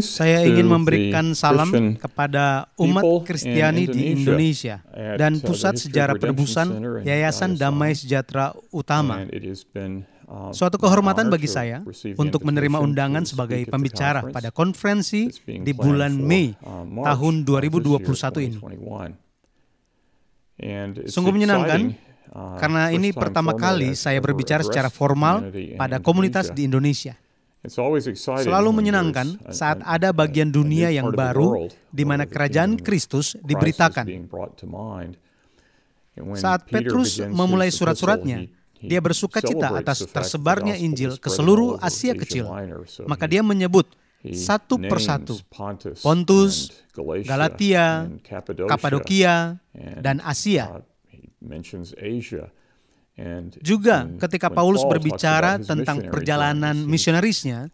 Saya ingin memberikan salam kepada umat Kristiani di Indonesia dan uh, Pusat Sejarah Penebusan Yayasan Damai Sejahtera Utama. Um, Suatu kehormatan bagi saya untuk menerima undangan sebagai pembicara pada konferensi di bulan Mei uh, tahun 2021 ini. Sungguh menyenangkan uh, karena ini pertama kali saya berbicara secara formal pada komunitas di Indonesia. Selalu menyenangkan saat ada bagian dunia yang baru di mana kerajaan Kristus diberitakan. Saat Petrus memulai surat-suratnya, dia bersuka cita atas tersebarnya Injil ke seluruh Asia Kecil. Maka dia menyebut satu persatu Pontus, Galatia, Kapadokia, dan Asia. Juga ketika Paulus berbicara tentang perjalanan misionarisnya,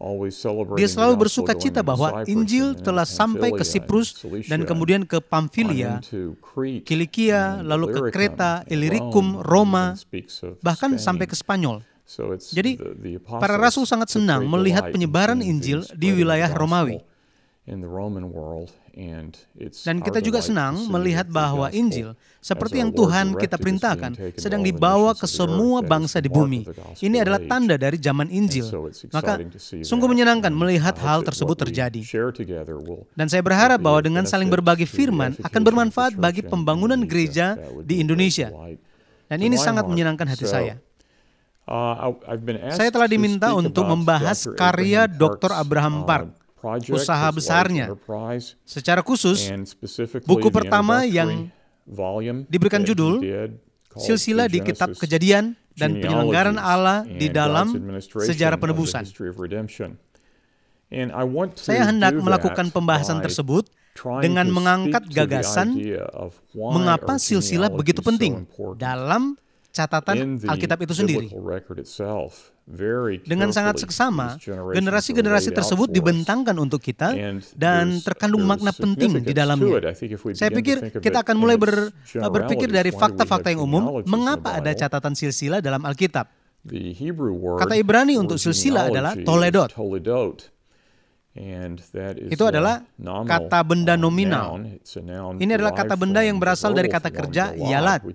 dia selalu bersuka cita bahwa Injil telah sampai ke Siprus dan kemudian ke Pamfilia, Kilikia, lalu ke Kreta, Illyricum, Roma, bahkan sampai ke Spanyol. Jadi, para rasul sangat senang melihat penyebaran Injil di wilayah Romawi. Dan kita juga senang melihat bahwa Injil, seperti yang Tuhan kita perintahkan, sedang dibawa ke semua bangsa di bumi. Ini adalah tanda dari zaman Injil. Maka sungguh menyenangkan melihat hal tersebut terjadi. Dan saya berharap bahwa dengan saling berbagi firman akan bermanfaat bagi pembangunan gereja di Indonesia. Dan ini sangat menyenangkan hati saya. Uh, saya telah diminta untuk membahas karya Dr. Abraham uh, Park usaha besarnya. Secara khusus, buku pertama yang diberikan judul silsilah di kitab kejadian dan penyelenggaran Allah di dalam sejarah penebusan. Saya hendak melakukan pembahasan tersebut dengan mengangkat gagasan mengapa silsilah begitu penting dalam catatan Alkitab itu sendiri. Dengan sangat seksama, generasi-generasi tersebut dibentangkan untuk kita dan terkandung makna penting di dalamnya. Saya pikir kita akan mulai ber, berpikir dari fakta-fakta yang umum, mengapa ada catatan silsilah dalam Alkitab. Kata Ibrani untuk silsilah adalah toledot. And that is itu adalah kata benda uh, nominal. Ini adalah kata benda yang berasal dari kata kerja yalat,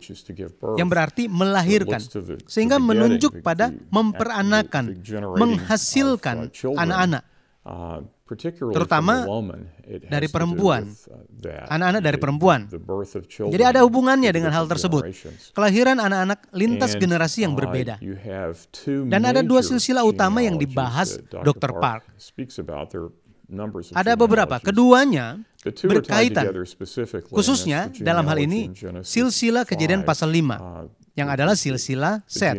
yang berarti melahirkan, sehingga menunjuk pada memperanakan, menghasilkan anak-anak. Uh, terutama dari perempuan, uh, anak-anak dari perempuan. Jadi ada hubungannya dengan hal tersebut. Kelahiran anak-anak lintas generasi yang uh, berbeda. Dan ada dua silsilah utama yang dibahas Dr. Park. Ada beberapa, keduanya berkaitan, khususnya dalam hal ini silsilah kejadian pasal 5, yang adalah silsilah Seth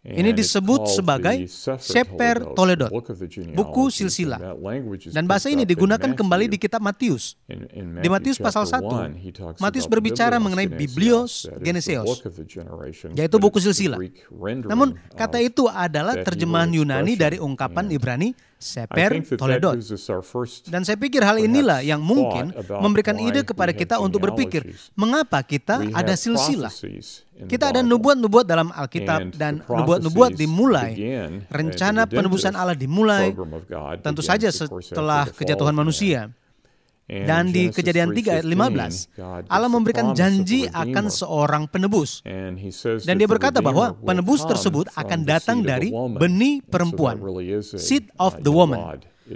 ini disebut sebagai Sefer Toledot, buku silsilah. Dan bahasa ini digunakan kembali di kitab Matius. Di Matius pasal 1, Matius berbicara mengenai Biblios Geneseos, yaitu buku silsilah. Namun kata itu adalah terjemahan Yunani dari ungkapan Ibrani Seper Toledot. Dan saya pikir hal inilah yang mungkin memberikan ide kepada kita untuk berpikir, mengapa kita ada silsilah. Kita ada nubuat-nubuat dalam Alkitab dan nubuat-nubuat dimulai. Uh, Rencana penebusan Allah dimulai, tentu saja setelah kejatuhan manusia. Dan di kejadian 3 ayat 15, Allah memberikan janji akan seorang penebus. Dan dia berkata bahwa penebus tersebut akan datang dari benih perempuan, seed of uh, uh, the woman.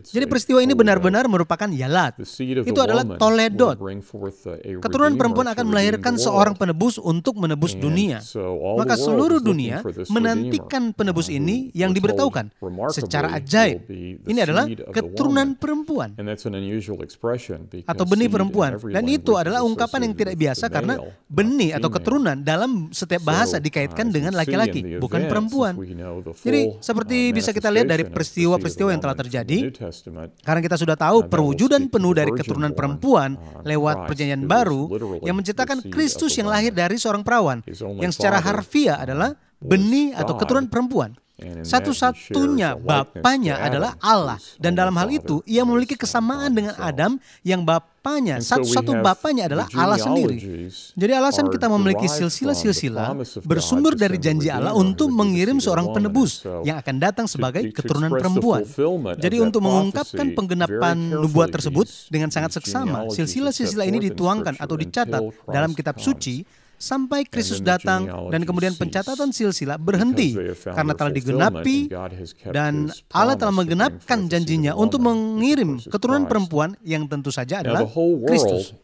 Jadi peristiwa ini benar-benar merupakan yalat. Itu adalah toledot. Keturunan perempuan akan melahirkan seorang penebus untuk menebus dunia. Maka seluruh dunia menantikan penebus uh, ini yang diberitahukan secara ajaib. Ini adalah keturunan perempuan atau benih perempuan. Dan itu adalah ungkapan yang tidak biasa karena benih atau keturunan dalam setiap bahasa uh, dikaitkan dengan laki-laki, bukan perempuan. Jadi seperti bisa kita lihat dari peristiwa-peristiwa yang telah terjadi, karena kita sudah tahu perwujudan penuh dari keturunan perempuan uh, lewat perjanjian baru yang menciptakan Kristus yang lahir dari seorang perawan, yang secara harfiah adalah benih atau keturunan perempuan. Satu-satunya bapaknya adalah Allah dan dalam hal itu ia memiliki kesamaan dengan Adam yang bapaknya satu-satu bapaknya adalah Allah sendiri. Jadi alasan kita memiliki silsilah-silsilah bersumber dari janji Allah untuk mengirim seorang penebus yang akan datang sebagai keturunan perempuan. Jadi untuk mengungkapkan penggenapan nubuat tersebut dengan sangat seksama, silsilah-silsilah ini dituangkan atau dicatat dalam kitab suci sampai Kristus datang dan kemudian pencatatan silsilah berhenti karena telah digenapi dan Allah telah menggenapkan janjinya untuk mengirim keturunan perempuan yang tentu saja adalah Kristus.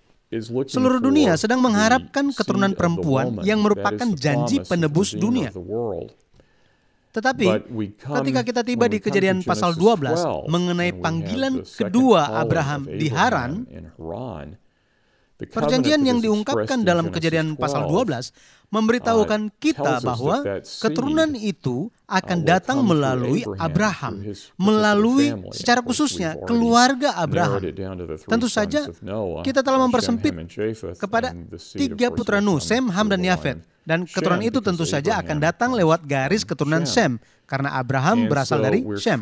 Seluruh dunia sedang mengharapkan keturunan perempuan yang merupakan janji penebus dunia. Tetapi ketika kita tiba di kejadian pasal 12 mengenai panggilan kedua Abraham di Haran, Perjanjian yang diungkapkan dalam kejadian pasal 12 memberitahukan kita bahwa keturunan itu akan datang melalui Abraham, melalui secara khususnya keluarga Abraham. Tentu saja kita telah mempersempit kepada tiga putra Nuh, Sem, Ham, dan Yafet. Dan keturunan itu tentu saja akan datang lewat garis keturunan Shem karena Abraham berasal dari Shem.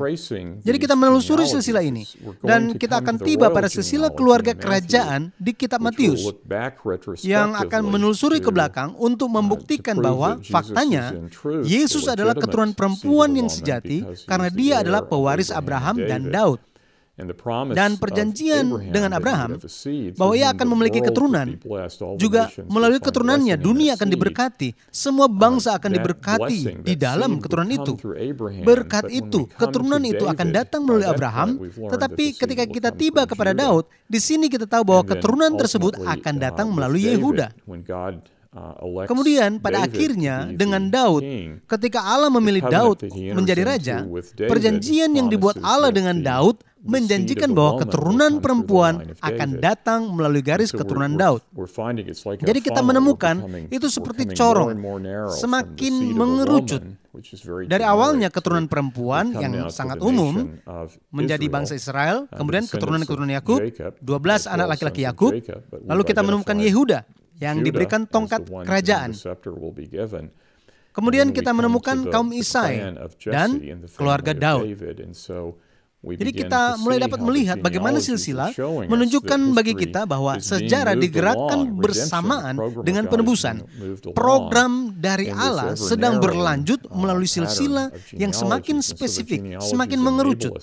Jadi kita menelusuri silsilah ini dan kita akan tiba pada silsilah keluarga kerajaan di kitab Matius yang akan menelusuri ke belakang untuk uh, membuktikan bahwa faktanya Yesus adalah keturunan perempuan yang sejati karena dia adalah pewaris Abraham dan Daud dan perjanjian dengan Abraham bahwa ia akan memiliki keturunan. Juga melalui keturunannya dunia akan diberkati, semua um, bangsa akan diberkati di dalam keturunan itu. Berkat itu, keturunan itu akan datang melalui Abraham, tetapi ketika kita tiba kepada Daud, di sini kita tahu bahwa keturunan tersebut akan uh, datang melalui Yehuda. Uh, Kemudian pada akhirnya dengan Daud, ketika Allah memilih Daud menjadi raja, perjanjian yang dibuat Allah dengan Daud menjanjikan bahwa keturunan perempuan akan datang melalui garis keturunan Daud. Jadi kita menemukan itu seperti corong, semakin mengerucut. Dari awalnya keturunan perempuan yang sangat umum menjadi bangsa Israel, kemudian keturunan-keturunan Yakub, 12 anak laki-laki Yakub, lalu kita menemukan Yehuda yang diberikan tongkat kerajaan. Kemudian kita menemukan kaum Isai dan keluarga Daud. Jadi kita mulai dapat melihat bagaimana silsilah menunjukkan bagi kita bahwa sejarah digerakkan bersamaan dengan penebusan. Program dari Allah sedang berlanjut uh, melalui silsilah yang semakin spesifik, semakin mengerucut.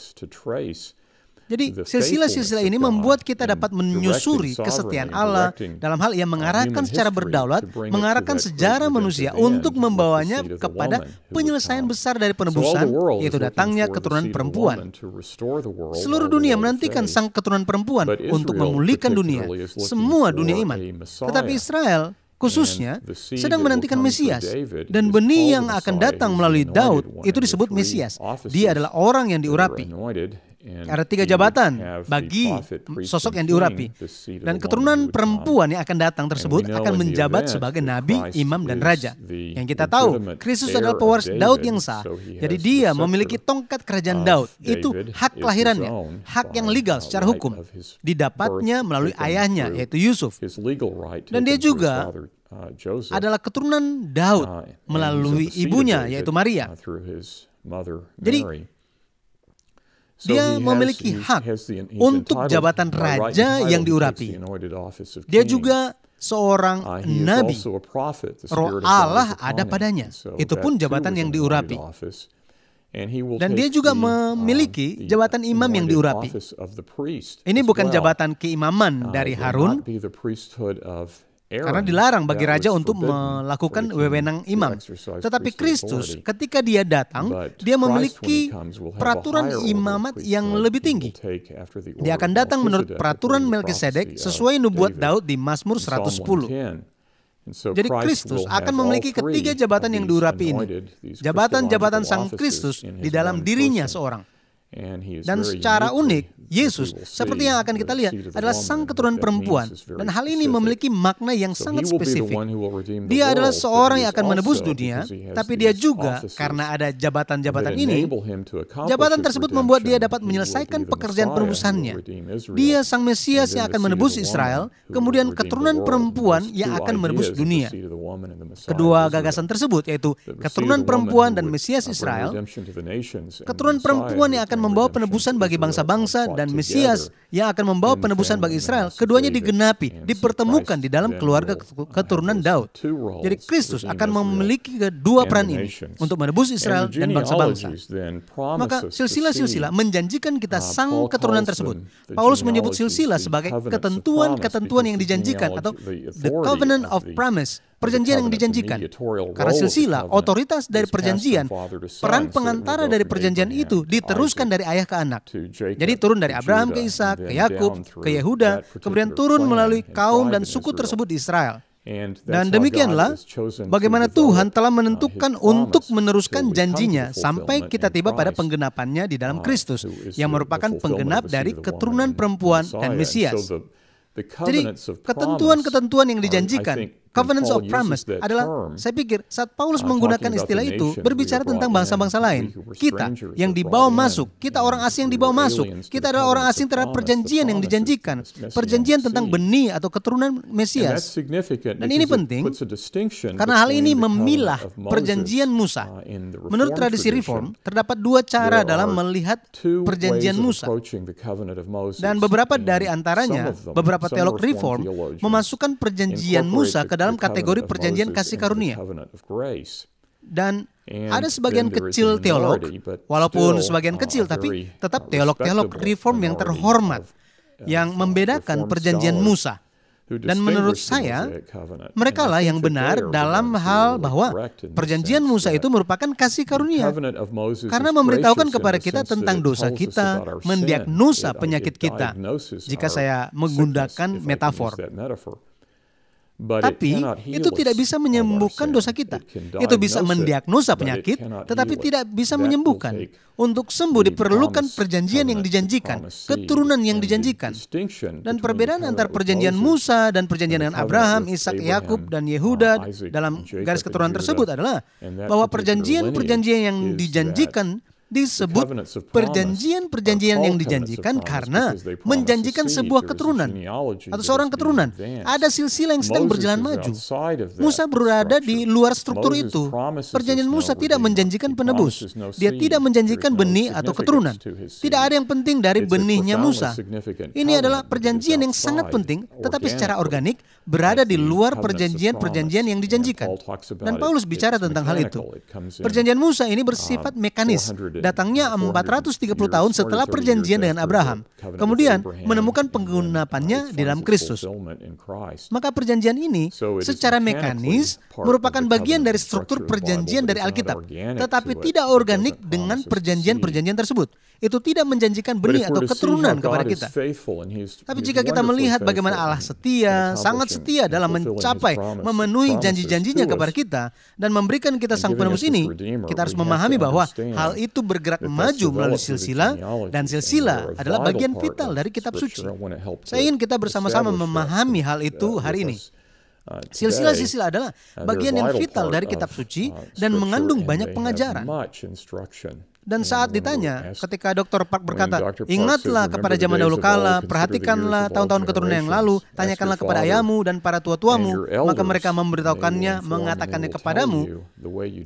Jadi silsilah-silsilah ini membuat kita dapat menyusuri kesetiaan Allah dalam hal ia mengarahkan secara berdaulat, mengarahkan sejarah manusia untuk membawanya kepada penyelesaian besar dari penebusan, yaitu datangnya keturunan perempuan. Seluruh dunia menantikan sang keturunan perempuan untuk memulihkan dunia, semua dunia iman. Tetapi Israel khususnya sedang menantikan Mesias dan benih yang akan datang melalui Daud itu disebut Mesias. Dia adalah orang yang diurapi. Ada tiga jabatan bagi sosok yang diurapi. Dan keturunan perempuan yang akan datang tersebut akan menjabat sebagai nabi, imam, dan raja. Yang kita tahu, Kristus adalah pewaris Daud yang sah. Jadi dia memiliki tongkat kerajaan Daud. Itu hak kelahirannya, hak yang legal secara hukum. Didapatnya melalui ayahnya, yaitu Yusuf. Dan dia juga uh, adalah keturunan Daud uh, melalui ibunya, yaitu Maria. Uh, Jadi dia memiliki hak untuk jabatan raja yang diurapi. Uh, dia juga seorang nabi. Roh uh, Allah ada padanya. Itu pun jabatan yang diurapi. Dan dia juga memiliki jabatan imam yang diurapi. Ini bukan jabatan keimaman uh, dari Harun, karena dilarang bagi raja untuk melakukan wewenang imam. Tetapi Kristus ketika dia datang, dia memiliki peraturan imamat yang lebih tinggi. Dia akan datang menurut peraturan Melkisedek sesuai nubuat Daud di Mazmur 110. Jadi Kristus akan memiliki ketiga jabatan yang diurapi ini. Jabatan-jabatan Sang Kristus di dalam dirinya seorang. Dan secara unik, Yesus, seperti yang akan kita lihat, adalah sang keturunan perempuan. Dan hal ini memiliki makna yang sangat spesifik. Dia adalah seorang yang akan menebus dunia, tapi dia juga, karena ada jabatan-jabatan ini, jabatan tersebut membuat dia dapat menyelesaikan pekerjaan penebusannya. Dia sang Mesias yang akan menebus Israel, kemudian keturunan perempuan yang akan menebus dunia. Kedua gagasan tersebut, yaitu keturunan perempuan dan Mesias Israel, keturunan perempuan yang akan membawa penebusan bagi bangsa-bangsa dan Mesias yang akan membawa penebusan bagi Israel, keduanya digenapi, dipertemukan di dalam keluarga keturunan Daud. Jadi Kristus akan memiliki kedua peran ini untuk menebus Israel dan bangsa-bangsa. Maka silsilah-silsilah menjanjikan kita sang keturunan tersebut. Paulus menyebut silsilah sebagai ketentuan-ketentuan yang dijanjikan atau the covenant of promise perjanjian yang dijanjikan. Karena silsilah, otoritas dari perjanjian, peran pengantara dari perjanjian itu diteruskan dari ayah ke anak. Jadi turun dari Abraham ke Ishak, ke Yakub, ke Yehuda, kemudian turun melalui kaum dan suku tersebut di Israel. Dan demikianlah bagaimana Tuhan telah uh, menentukan untuk meneruskan janjinya sampai kita tiba pada penggenapannya di dalam uh, Kristus, yang merupakan penggenap dari keturunan perempuan dan Mesias. Jadi, ketentuan-ketentuan yang dijanjikan Covenants of Promise adalah, saya pikir, saat Paulus menggunakan istilah itu, berbicara tentang bangsa-bangsa lain. Kita yang dibawa masuk, kita orang asing yang dibawa masuk, kita adalah orang asing terhadap perjanjian yang dijanjikan, perjanjian tentang benih atau keturunan Mesias. Dan ini penting, karena hal ini memilah perjanjian Musa. Uh, Menurut tradisi Reform, terdapat dua cara dalam melihat perjanjian Musa. Dan beberapa dari antaranya, beberapa teolog Reform, memasukkan perjanjian Musa ke dalam dalam kategori perjanjian kasih karunia. Dan ada sebagian kecil teolog, walaupun sebagian kecil tapi uh, tetap teolog-teolog reform yang terhormat uh, yang membedakan perjanjian Musa. Dan menurut saya, mereka lah yang benar dalam hal bahwa perjanjian Musa itu merupakan kasih karunia. Karena memberitahukan kepada kita tentang dosa kita, mendiagnosa penyakit kita. Jika saya menggunakan metafor. Tapi itu tidak bisa menyembuhkan dosa kita. Itu bisa mendiagnosa penyakit, tetapi tidak bisa menyembuhkan. Untuk sembuh diperlukan perjanjian yang dijanjikan, keturunan yang dijanjikan. Dan perbedaan antara perjanjian Musa dan perjanjian dengan Abraham, Ishak, Yakub dan uh, Yehuda dalam garis keturunan tersebut adalah bahwa perjanjian-perjanjian yang dijanjikan disebut perjanjian-perjanjian yang dijanjikan karena menjanjikan sebuah keturunan atau seorang keturunan. Ada silsilah yang sedang berjalan maju. Musa berada di luar struktur itu. Perjanjian Musa tidak menjanjikan penebus. Dia tidak menjanjikan benih atau keturunan. Tidak ada yang penting dari benihnya Musa. Ini adalah perjanjian yang sangat penting, tetapi secara organik berada di luar perjanjian-perjanjian yang dijanjikan. Dan Paulus bicara tentang hal itu. Perjanjian Musa ini um, bersifat mekanis datangnya 430 uh, tahun setelah perjanjian dengan Abraham, kemudian menemukan penggunapannya di dalam Kristus. Maka perjanjian ini secara mekanis merupakan bagian dari struktur perjanjian dari Alkitab, tetapi tidak organik dengan perjanjian-perjanjian tersebut. Itu tidak menjanjikan benih atau keturunan kepada kita. Tapi jika kita melihat bagaimana Allah setia, sangat setia dalam mencapai, memenuhi janji-janjinya kepada kita, dan memberikan kita sang penebus ini, kita harus memahami bahwa hal itu bergerak maju melalui silsilah dan silsilah adalah bagian vital dari kitab suci. Saya ingin kita bersama-sama memahami hal itu hari ini. Uh, Silsilah-silsilah adalah uh, bagian yang vital dari kitab suci uh, dan mengandung banyak pengajaran. Dan hmm, saat ditanya, ketika Dr. Park berkata, ingatlah kepada zaman dahulu kala, perhatikanlah tahun-tahun keturunan yang lalu, tanyakanlah kepada ayahmu dan para tua-tuamu, maka mereka memberitahukannya, mengatakannya kepadamu.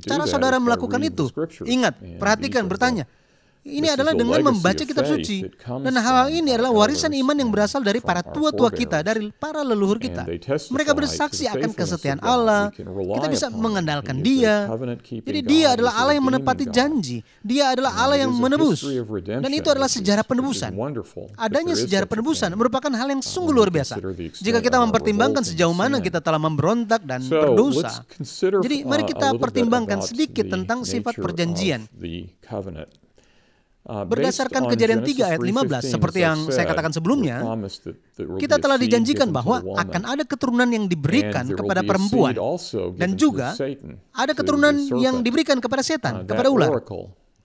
Cara saudara melakukan itu, ingat, perhatikan, bertanya, ini adalah dengan membaca kitab suci. Dan hal ini adalah warisan iman yang berasal dari para tua-tua kita, dari para leluhur kita. Mereka bersaksi akan kesetiaan Allah. Kita bisa mengandalkan Dia. Jadi Dia adalah Allah yang menepati janji. Dia adalah Allah yang menebus. Dan itu adalah sejarah penebusan. Adanya sejarah penebusan merupakan hal yang uh, sungguh luar biasa. Jika kita mempertimbangkan sejauh mana kita telah memberontak dan berdosa. Jadi mari uh, kita pertimbangkan sedikit tentang sifat perjanjian. Uh, Berdasarkan kejadian 3 ayat 15 seperti yang saya uh, katakan sebelumnya, kita telah dijanjikan bahwa akan ada keturunan yang diberikan kepada perempuan dan juga ada keturunan yang diberikan kepada setan, uh, kepada ular.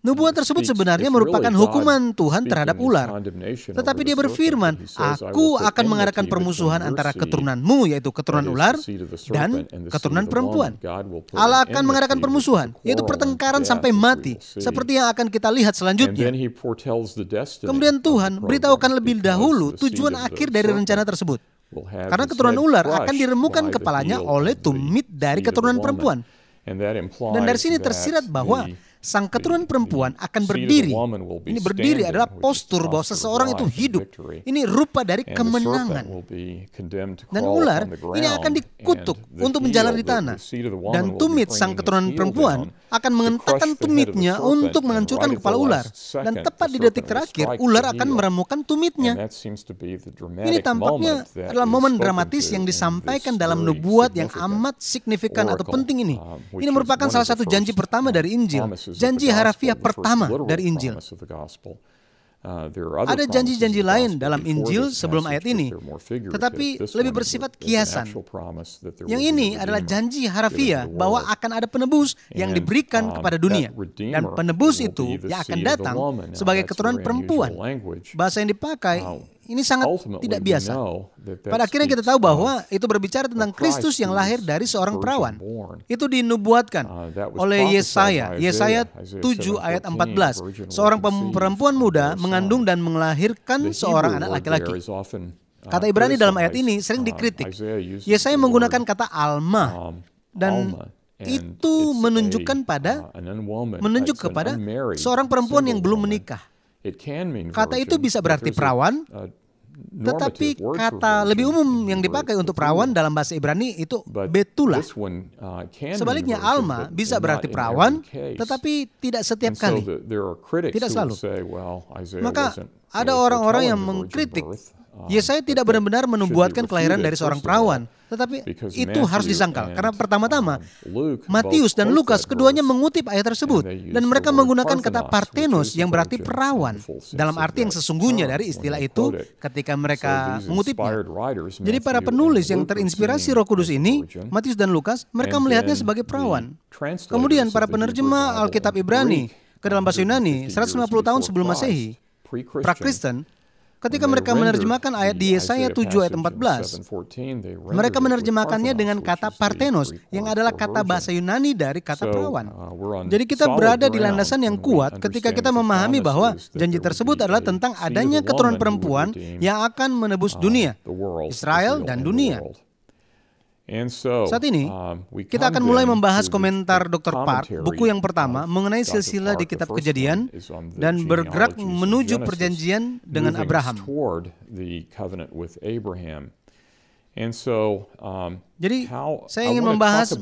Nubuat tersebut sebenarnya merupakan hukuman Tuhan terhadap ular. Tetapi dia berfirman, Aku akan mengarahkan permusuhan antara keturunanmu, yaitu keturunan ular, dan keturunan perempuan. Allah akan mengarahkan permusuhan, yaitu pertengkaran sampai mati, seperti yang akan kita lihat selanjutnya. Kemudian Tuhan beritahukan lebih dahulu tujuan akhir dari rencana tersebut. Karena keturunan ular akan diremukan kepalanya oleh tumit dari keturunan perempuan. Dan dari sini tersirat bahwa sang keturunan perempuan akan berdiri. Ini berdiri adalah postur bahwa seseorang itu hidup. Ini rupa dari kemenangan. Dan ular ini akan dikutuk untuk menjalar di tanah. Dan tumit sang keturunan perempuan akan mengentakkan tumitnya untuk menghancurkan kepala ular. Dan tepat di detik terakhir, ular akan meremukkan tumitnya. Ini tampaknya adalah momen dramatis yang disampaikan dalam nubuat yang amat signifikan atau penting ini. Um, ini merupakan salah satu janji pertama dari Injil janji harafiah pertama dari Injil. Uh, ada janji-janji lain dalam Injil sebelum ayat ini, tetapi lebih bersifat kiasan. Yang ini adalah janji harafiah bahwa akan ada penebus yang diberikan um, kepada dunia. Dan penebus itu yang akan datang sebagai keturunan perempuan. Bahasa yang dipakai ini sangat tidak biasa. Pada akhirnya kita tahu bahwa itu berbicara tentang Kristus yang lahir dari seorang perawan. Uh, itu dinubuatkan oleh Yesaya, Yesaya 7 ayat 14. Seorang perempuan muda mengandung dan melahirkan seorang anak laki-laki. Uh, kata Ibrani dalam ayat ini sering dikritik. Uh, Yesaya menggunakan kata Alma um, dan itu menunjukkan pada menunjuk kepada seorang perempuan yang belum menikah Kata itu bisa berarti perawan, uh, tetapi kata lebih umum yang dipakai untuk perawan dalam bahasa Ibrani itu betulah. Uh, Sebaliknya alma bisa berarti perawan, tetapi tidak setiap kali. Tidak selalu. Maka ada orang-orang yang mengkritik uh, Yesaya tidak benar-benar menubuatkan kelahiran dari seorang perawan, tetapi itu harus disangkal karena pertama-tama Matius dan Lukas keduanya mengutip ayat tersebut dan mereka menggunakan kata partenos yang berarti perawan dalam arti yang sesungguhnya dari istilah itu ketika mereka mengutipnya. Jadi para penulis yang terinspirasi Roh Kudus ini, Matius dan Lukas, mereka melihatnya sebagai perawan. Kemudian para penerjemah Alkitab Ibrani ke dalam bahasa Yunani 150 tahun sebelum Masehi, Prakristen Ketika mereka menerjemahkan ayat di Yesaya 7 ayat 14, mereka menerjemahkannya dengan kata partenos yang adalah kata bahasa Yunani dari kata perawan. Uh, Jadi kita berada di landasan yang kuat ketika kita memahami bahwa janji tersebut adalah tentang adanya keturunan perempuan yang akan menebus dunia, uh, Israel dan dunia. Saat ini, um, kita akan mulai membahas komentar Dr. Park, buku yang pertama mengenai silsilah di Kitab Kejadian dan bergerak menuju perjanjian dengan Abraham. Um, Jadi, saya ingin membahas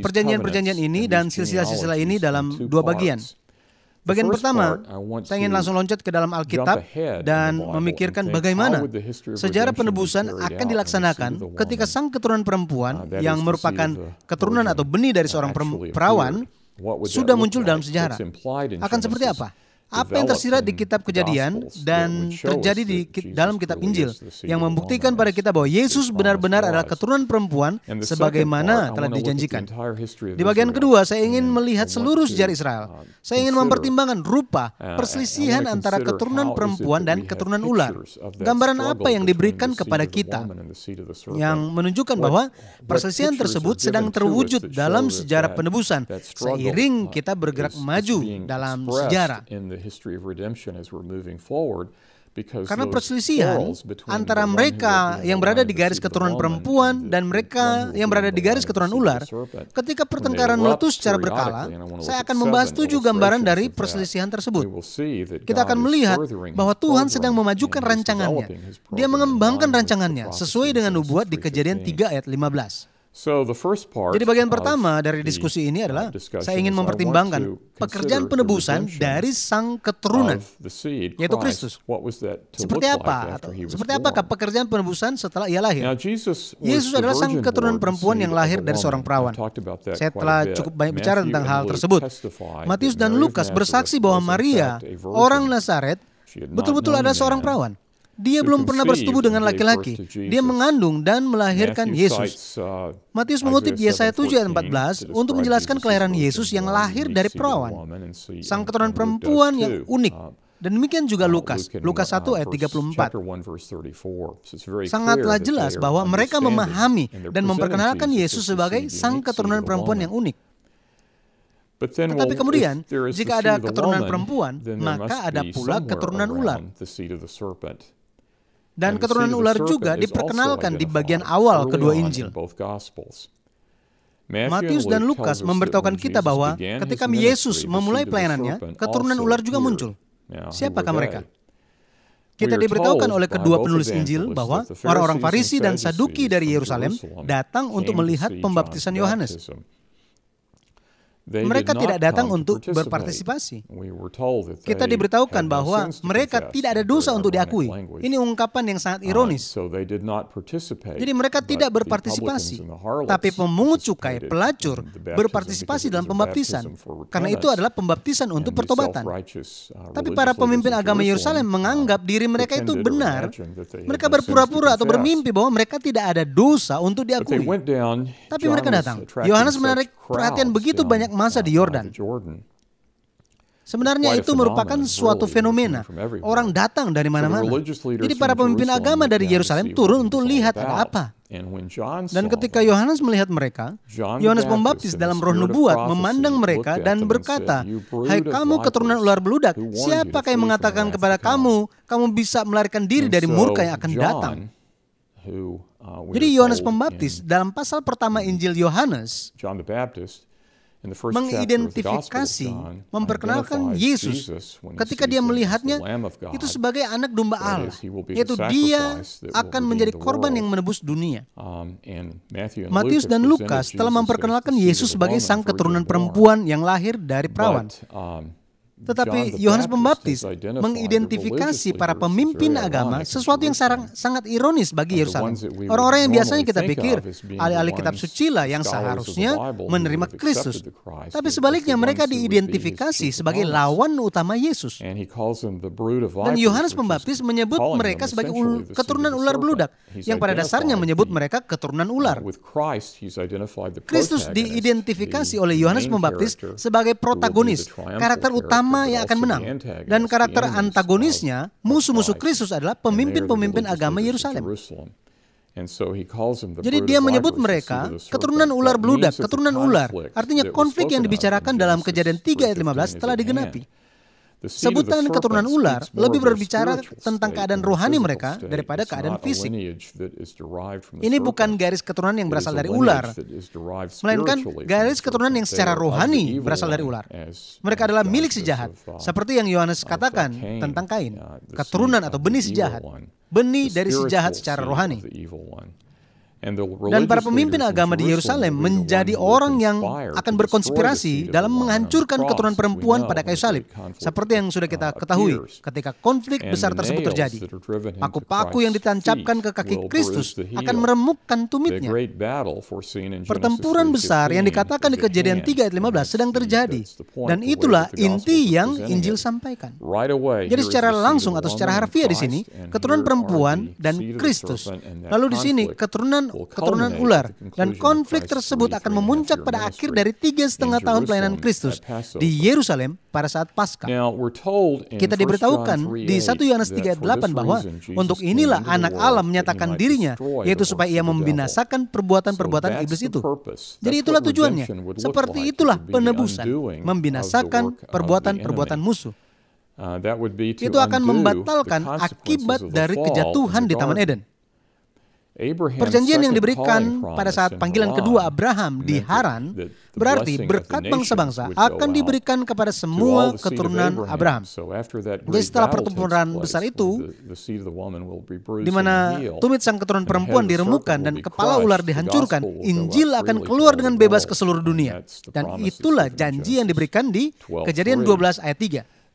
perjanjian-perjanjian ini dan silsilah-silsilah ini dalam dua bagian. Bagian pertama, saya ingin langsung loncat ke dalam Alkitab dan memikirkan bagaimana sejarah penebusan akan dilaksanakan ketika sang keturunan perempuan uh, yang merupakan keturunan atau benih dari seorang perawan sudah muncul dalam sejarah. Akan seperti apa? Apa yang tersirat di kitab Kejadian dan terjadi di dalam kitab Injil yang membuktikan pada kita bahwa Yesus benar-benar adalah keturunan perempuan sebagaimana telah dijanjikan. Di bagian kedua, saya ingin melihat seluruh sejarah Israel. Saya ingin mempertimbangkan rupa uh, perselisihan antara keturunan perempuan dan keturunan ular. Gambaran apa yang diberikan kepada kita yang menunjukkan bahwa perselisihan tersebut sedang terwujud dalam sejarah penebusan seiring kita bergerak maju dalam sejarah the history of redemption as we're moving forward. Karena perselisihan antara mereka yang berada di garis keturunan perempuan dan mereka yang berada di garis keturunan ular, ketika pertengkaran meletus secara berkala, saya akan membahas tujuh gambaran dari perselisihan tersebut. Kita akan melihat bahwa Tuhan sedang memajukan rancangannya. Dia mengembangkan rancangannya sesuai dengan nubuat di kejadian 3 ayat 15. Jadi bagian pertama dari diskusi ini adalah uh, saya ingin mempertimbangkan pekerjaan penebusan dari sang keturunan yaitu Kristus. Seperti apa? Atau seperti apakah pekerjaan penebusan setelah ia lahir? Yesus adalah sang keturunan perempuan yang lahir dari seorang perawan. Saya telah cukup banyak bicara tentang hal tersebut. Matius dan Lukas bersaksi bahwa Maria, orang Nazaret, betul-betul ada seorang perawan. Dia belum pernah bersetubuh dengan laki-laki. Dia mengandung dan melahirkan Yesus. Uh, Matius mengutip Yesaya 7 ayat 14 untuk menjelaskan kelahiran Yesus yang lahir dari perawan. Sang keturunan perempuan yang unik. Uh, dan demikian juga uh, Lukas, Lukas 1 ayat 34. Sangatlah jelas bahwa mereka memahami dan memperkenalkan Yesus sebagai sang keturunan perempuan yang unik. Tetapi kemudian, jika ada keturunan perempuan, maka ada pula keturunan ular. Dan keturunan ular juga diperkenalkan di bagian awal kedua Injil. Matius dan Lukas memberitahukan kita bahwa ketika Yesus memulai pelayanannya, keturunan ular juga muncul. Siapakah mereka? Kita diberitahukan oleh kedua penulis Injil bahwa orang-orang Farisi dan Saduki dari Yerusalem datang untuk melihat pembaptisan Yohanes. Mereka tidak datang untuk berpartisipasi. Kita diberitahukan bahwa mereka tidak ada dosa untuk diakui. Ini ungkapan yang sangat uh, ironis. Jadi mereka tidak berpartisipasi, tapi pemungut cukai, pelacur, berpartisipasi dalam pembaptisan. Karena itu adalah pembaptisan untuk pertobatan. Uh, tapi para pemimpin agama Yerusalem menganggap diri mereka itu benar. Mereka berpura-pura atau bermimpi bahwa mereka tidak ada dosa untuk diakui. Tapi mereka datang. Yohanes menarik perhatian begitu banyak masa di Yordan. Sebenarnya itu merupakan suatu fenomena. Orang datang dari mana-mana. Jadi para pemimpin agama dari Yerusalem turun untuk lihat ada apa. Dan ketika Yohanes melihat mereka, Yohanes Pembaptis dalam roh nubuat memandang mereka dan berkata, Hai kamu keturunan ular beludak, siapakah yang mengatakan kepada kamu, kamu bisa melarikan diri dari murka yang akan datang? Uh, Jadi Yohanes Pembaptis dalam pasal pertama Injil Yohanes, mengidentifikasi, memperkenalkan Yesus ketika dia melihatnya itu sebagai anak domba Allah, yaitu dia akan menjadi korban yang menebus dunia. Um, Matius dan Lukas telah memperkenalkan Yesus sebagai sang keturunan perempuan yang lahir dari perawan. Um, tetapi Yohanes Pembaptis mengidentifikasi para pemimpin agama sesuatu yang sarang, sangat ironis bagi Yerusalem. Orang-orang yang biasanya kita pikir alih-alih kitab suci lah yang seharusnya menerima Kristus. Tapi sebaliknya mereka diidentifikasi sebagai lawan utama Yesus. Dan Yohanes Pembaptis menyebut mereka sebagai ul keturunan ular beludak yang pada dasarnya menyebut mereka keturunan ular. Kristus diidentifikasi oleh Yohanes Pembaptis sebagai protagonis, karakter utama agama yang akan menang. Dan karakter antagonisnya, musuh-musuh Kristus adalah pemimpin-pemimpin agama Yerusalem. Jadi dia menyebut mereka keturunan ular beludak, keturunan ular. Artinya konflik yang dibicarakan dalam kejadian 3 ayat 15 telah digenapi. Sebutan keturunan ular lebih berbicara tentang keadaan rohani mereka daripada keadaan fisik. Ini bukan garis keturunan yang berasal dari ular, melainkan garis keturunan yang secara rohani berasal dari ular. Mereka adalah milik si jahat, uh, seperti yang Yohanes katakan tentang Kain, uh, keturunan atau benih si jahat, benih dari si jahat secara rohani. Dan para pemimpin agama di Yerusalem menjadi orang yang akan berkonspirasi dalam menghancurkan keturunan perempuan pada kayu salib, seperti yang sudah kita uh, ketahui ketika konflik besar tersebut terjadi. Paku-paku yang ditancapkan ke kaki Kristus akan meremukkan tumitnya. Pertempuran besar yang dikatakan di kejadian 3 ayat 15 sedang terjadi, dan itulah inti yang Injil sampaikan. Jadi secara langsung atau secara harfiah di sini, keturunan perempuan dan Kristus. Lalu di sini, keturunan keturunan ular dan konflik tersebut akan memuncak pada akhir dari tiga setengah tahun pelayanan Kristus di Yerusalem pada saat Paskah. Kita diberitahukan di 1 Yohanes tiga bahwa untuk inilah anak Allah menyatakan dirinya yaitu supaya ia membinasakan perbuatan-perbuatan iblis itu. Jadi itulah tujuannya. Seperti itulah penebusan membinasakan perbuatan-perbuatan musuh. Uh, itu akan membatalkan akibat dari kejatuhan di Taman Eden. Perjanjian yang diberikan pada saat panggilan kedua Abraham di Haran berarti berkat bangsa-bangsa akan diberikan kepada semua keturunan Abraham. Jadi setelah pertempuran besar itu, di mana tumit sang keturunan perempuan diremukan dan kepala ular dihancurkan, Injil akan keluar dengan bebas ke seluruh dunia. Dan itulah janji yang diberikan di kejadian 12 ayat 3.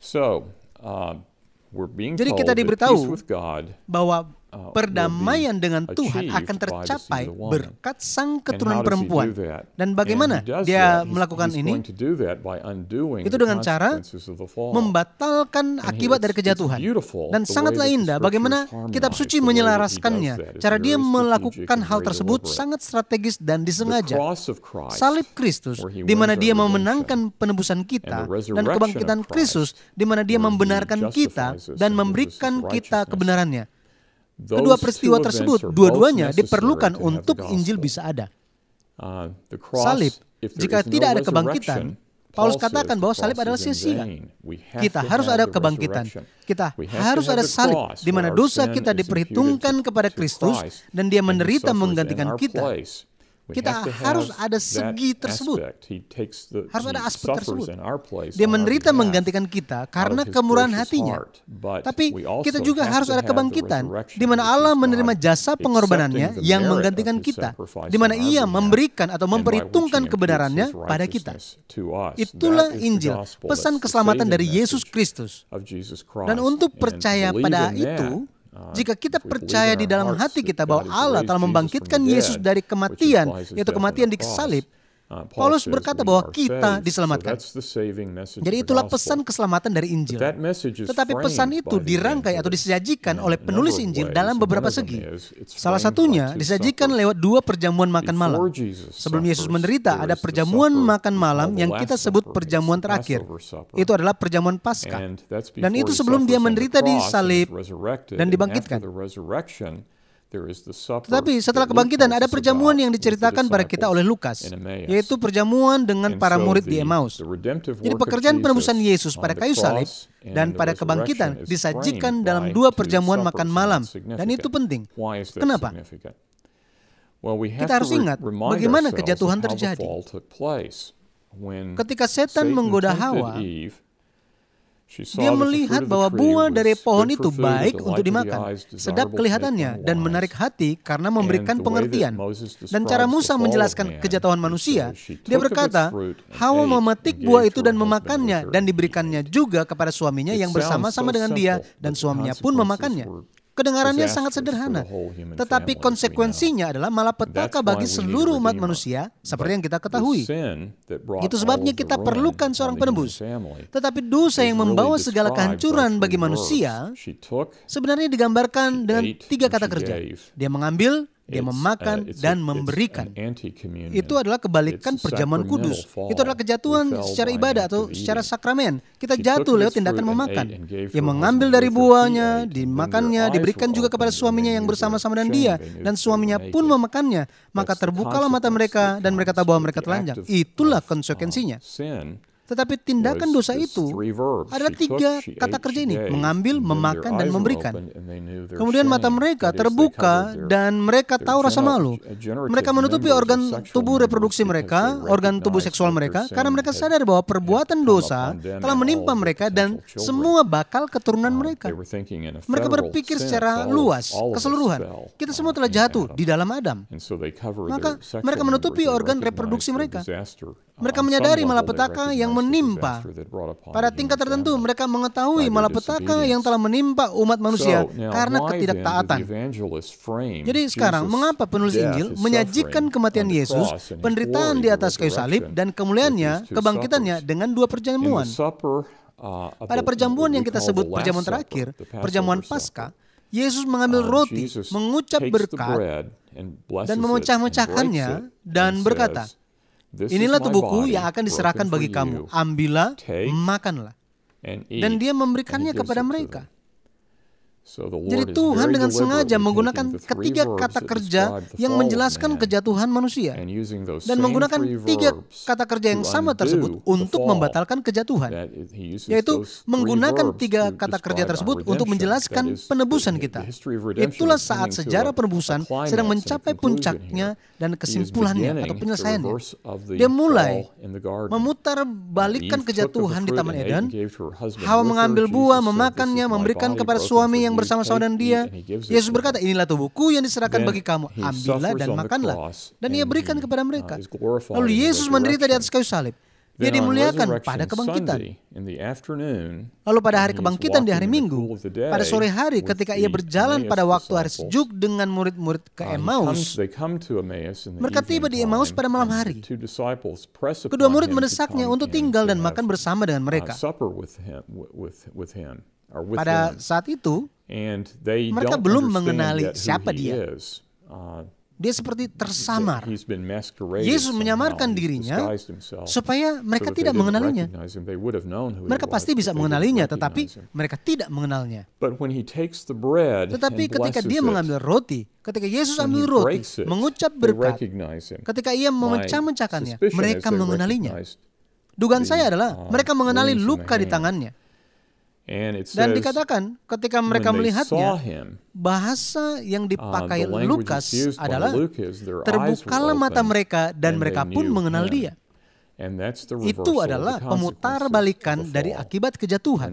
Uh, Jadi kita diberitahu bahwa Oh, Perdamaian dengan Tuhan akan tercapai berkat sang keturunan perempuan. Dan bagaimana dia melakukan ini? Itu dengan cara membatalkan akibat dari kejatuhan. Dan sangatlah indah bagaimana kitab suci menyelaraskannya. Cara dia melakukan hal tersebut sangat strategis dan disengaja. Salib Kristus di mana dia memenangkan penebusan kita dan kebangkitan Kristus di mana dia membenarkan kita dan memberikan kita kebenarannya. Kedua peristiwa tersebut, dua-duanya diperlukan untuk Injil bisa ada. Uh, salib, jika tidak ada kebangkitan, Paulus katakan bahwa salib adalah sia-sia. Kita harus ada kebangkitan. Kita harus ada salib di mana dosa kita diperhitungkan kepada Kristus dan dia menderita menggantikan kita kita harus ada segi tersebut. Harus ada aspek tersebut. Dia menderita menggantikan kita karena kemurahan hatinya. Tapi kita juga harus ada kebangkitan di mana Allah menerima jasa pengorbanannya yang menggantikan kita, di mana Ia memberikan atau memperhitungkan kebenarannya pada kita. Itulah Injil, pesan keselamatan dari Yesus Kristus. Dan untuk percaya pada itu, Uh, Jika kita percaya di dalam hati kita bahwa Allah telah membangkitkan Yesus dari kematian, yaitu kematian di salib, Uh, Paulus berkata bahwa kita diselamatkan. Jadi itulah pesan keselamatan dari Injil. Tetapi pesan itu dirangkai atau disajikan oleh penulis Injil dalam beberapa segi. Salah satunya disajikan lewat dua perjamuan makan malam. Sebelum Yesus menderita, ada perjamuan makan malam yang kita sebut perjamuan terakhir. Itu adalah perjamuan Paskah. Dan itu sebelum dia menderita di salib dan dibangkitkan. Tetapi setelah kebangkitan ada perjamuan yang diceritakan pada kita oleh Lukas, yaitu perjamuan dengan para murid di Emmaus. Jadi pekerjaan penebusan Yesus pada kayu salib dan pada kebangkitan disajikan dalam dua perjamuan makan malam, dan itu penting. Kenapa? Kita harus ingat bagaimana kejatuhan terjadi. Ketika setan menggoda Hawa, dia melihat bahwa buah dari pohon itu baik untuk dimakan, sedap kelihatannya, dan menarik hati karena memberikan pengertian. Dan cara Musa menjelaskan kejatuhan manusia, dia berkata, Hawa memetik buah itu dan memakannya, dan diberikannya juga kepada suaminya yang bersama-sama dengan dia, dan suaminya pun memakannya. Kedengarannya sangat sederhana, tetapi konsekuensinya adalah malapetaka bagi seluruh umat manusia, seperti yang kita ketahui. Itu sebabnya kita perlukan seorang penebus. Tetapi dosa yang membawa segala kehancuran bagi manusia sebenarnya digambarkan dengan tiga kata kerja. Dia mengambil, dia uh, memakan dan memberikan. Itu adalah kebalikan perjamuan kudus. Itu adalah kejatuhan secara ibadah atau secara sakramen. Kita jatuh lewat tindakan memakan. Dia mengambil dari buahnya, dimakannya, diberikan juga kepada suaminya yang bersama-sama dengan dia. Dan suaminya pun memakannya. Maka terbukalah mata mereka dan mereka tahu bahwa mereka telanjang. Itulah uh, konsekuensinya. Tetapi tindakan dosa itu adalah tiga kata kerja ini, mengambil, memakan, dan memberikan. Kemudian mata mereka terbuka dan mereka tahu rasa malu. Mereka menutupi organ tubuh reproduksi mereka, organ tubuh seksual mereka, karena mereka sadar bahwa perbuatan dosa telah menimpa mereka dan semua bakal keturunan uh, mereka. Mereka berpikir secara luas, keseluruhan. Kita semua telah jatuh di dalam Adam. Maka mereka menutupi organ reproduksi mereka. Mereka um, menyadari malapetaka yang menimpa. Pada tingkat tertentu, mereka mengetahui malapetaka yang telah menimpa umat manusia karena ketidaktaatan. Jadi sekarang, mengapa penulis Injil menyajikan kematian Yesus, penderitaan di atas kayu salib, dan kemuliaannya, kebangkitannya dengan dua uh, perjamuan? Pada perjamuan yang kita sebut perjamuan terakhir, perjamuan Paskah, Yesus mengambil uh, roti, mengucap berkat, dan memecah-mecahkannya, dan berkata, Inilah tubuhku yang akan diserahkan bagi kamu. Ambillah, makanlah. Dan dia memberikannya kepada mereka. Jadi Tuhan dengan sengaja menggunakan ketiga kata kerja yang menjelaskan kejatuhan manusia dan menggunakan tiga kata kerja yang sama tersebut untuk membatalkan kejatuhan, yaitu menggunakan tiga kata kerja tersebut untuk menjelaskan penebusan kita. Itulah saat sejarah penebusan sedang mencapai puncaknya dan kesimpulannya atau penyelesaiannya. Dia mulai memutar balikan kejatuhan di Taman Eden, Hawa mengambil buah, memakannya, memberikan kepada suami yang bersama-sama dengan dia. Yesus berkata, inilah tubuhku yang diserahkan bagi kamu, ambillah dan makanlah. Dan ia berikan kepada uh, mereka. Lalu Yesus menderita di atas kayu salib. Ia dimuliakan pada kebangkitan. Lalu pada hari kebangkitan di hari Minggu, pada sore hari ketika ia berjalan pada waktu hari sejuk dengan murid-murid ke uh, Emmaus, mereka tiba di Emmaus pada malam hari. Kedua murid mendesaknya untuk tinggal dan makan bersama dengan uh, mereka. Pada saat itu, And they Mereka don't belum mengenali siapa dia. Is. Uh, dia seperti tersamar. Yesus menyamarkan dirinya supaya mereka tidak mengenalinya. Mereka pasti bisa mengenalinya, tetapi mereka tidak mengenalnya. Tetapi ketika dia mengambil roti, ketika Yesus ambil roti, mengucap berkat, ketika ia memecah-mecahkannya, mereka mengenalinya. Dugaan saya adalah mereka mengenali luka di tangannya. Dan dikatakan ketika mereka melihatnya, bahasa yang uh, dipakai Lukas adalah terbukalah mata mereka dan mereka pun mengenal dia. Itu adalah pemutar balikan dari akibat kejatuhan.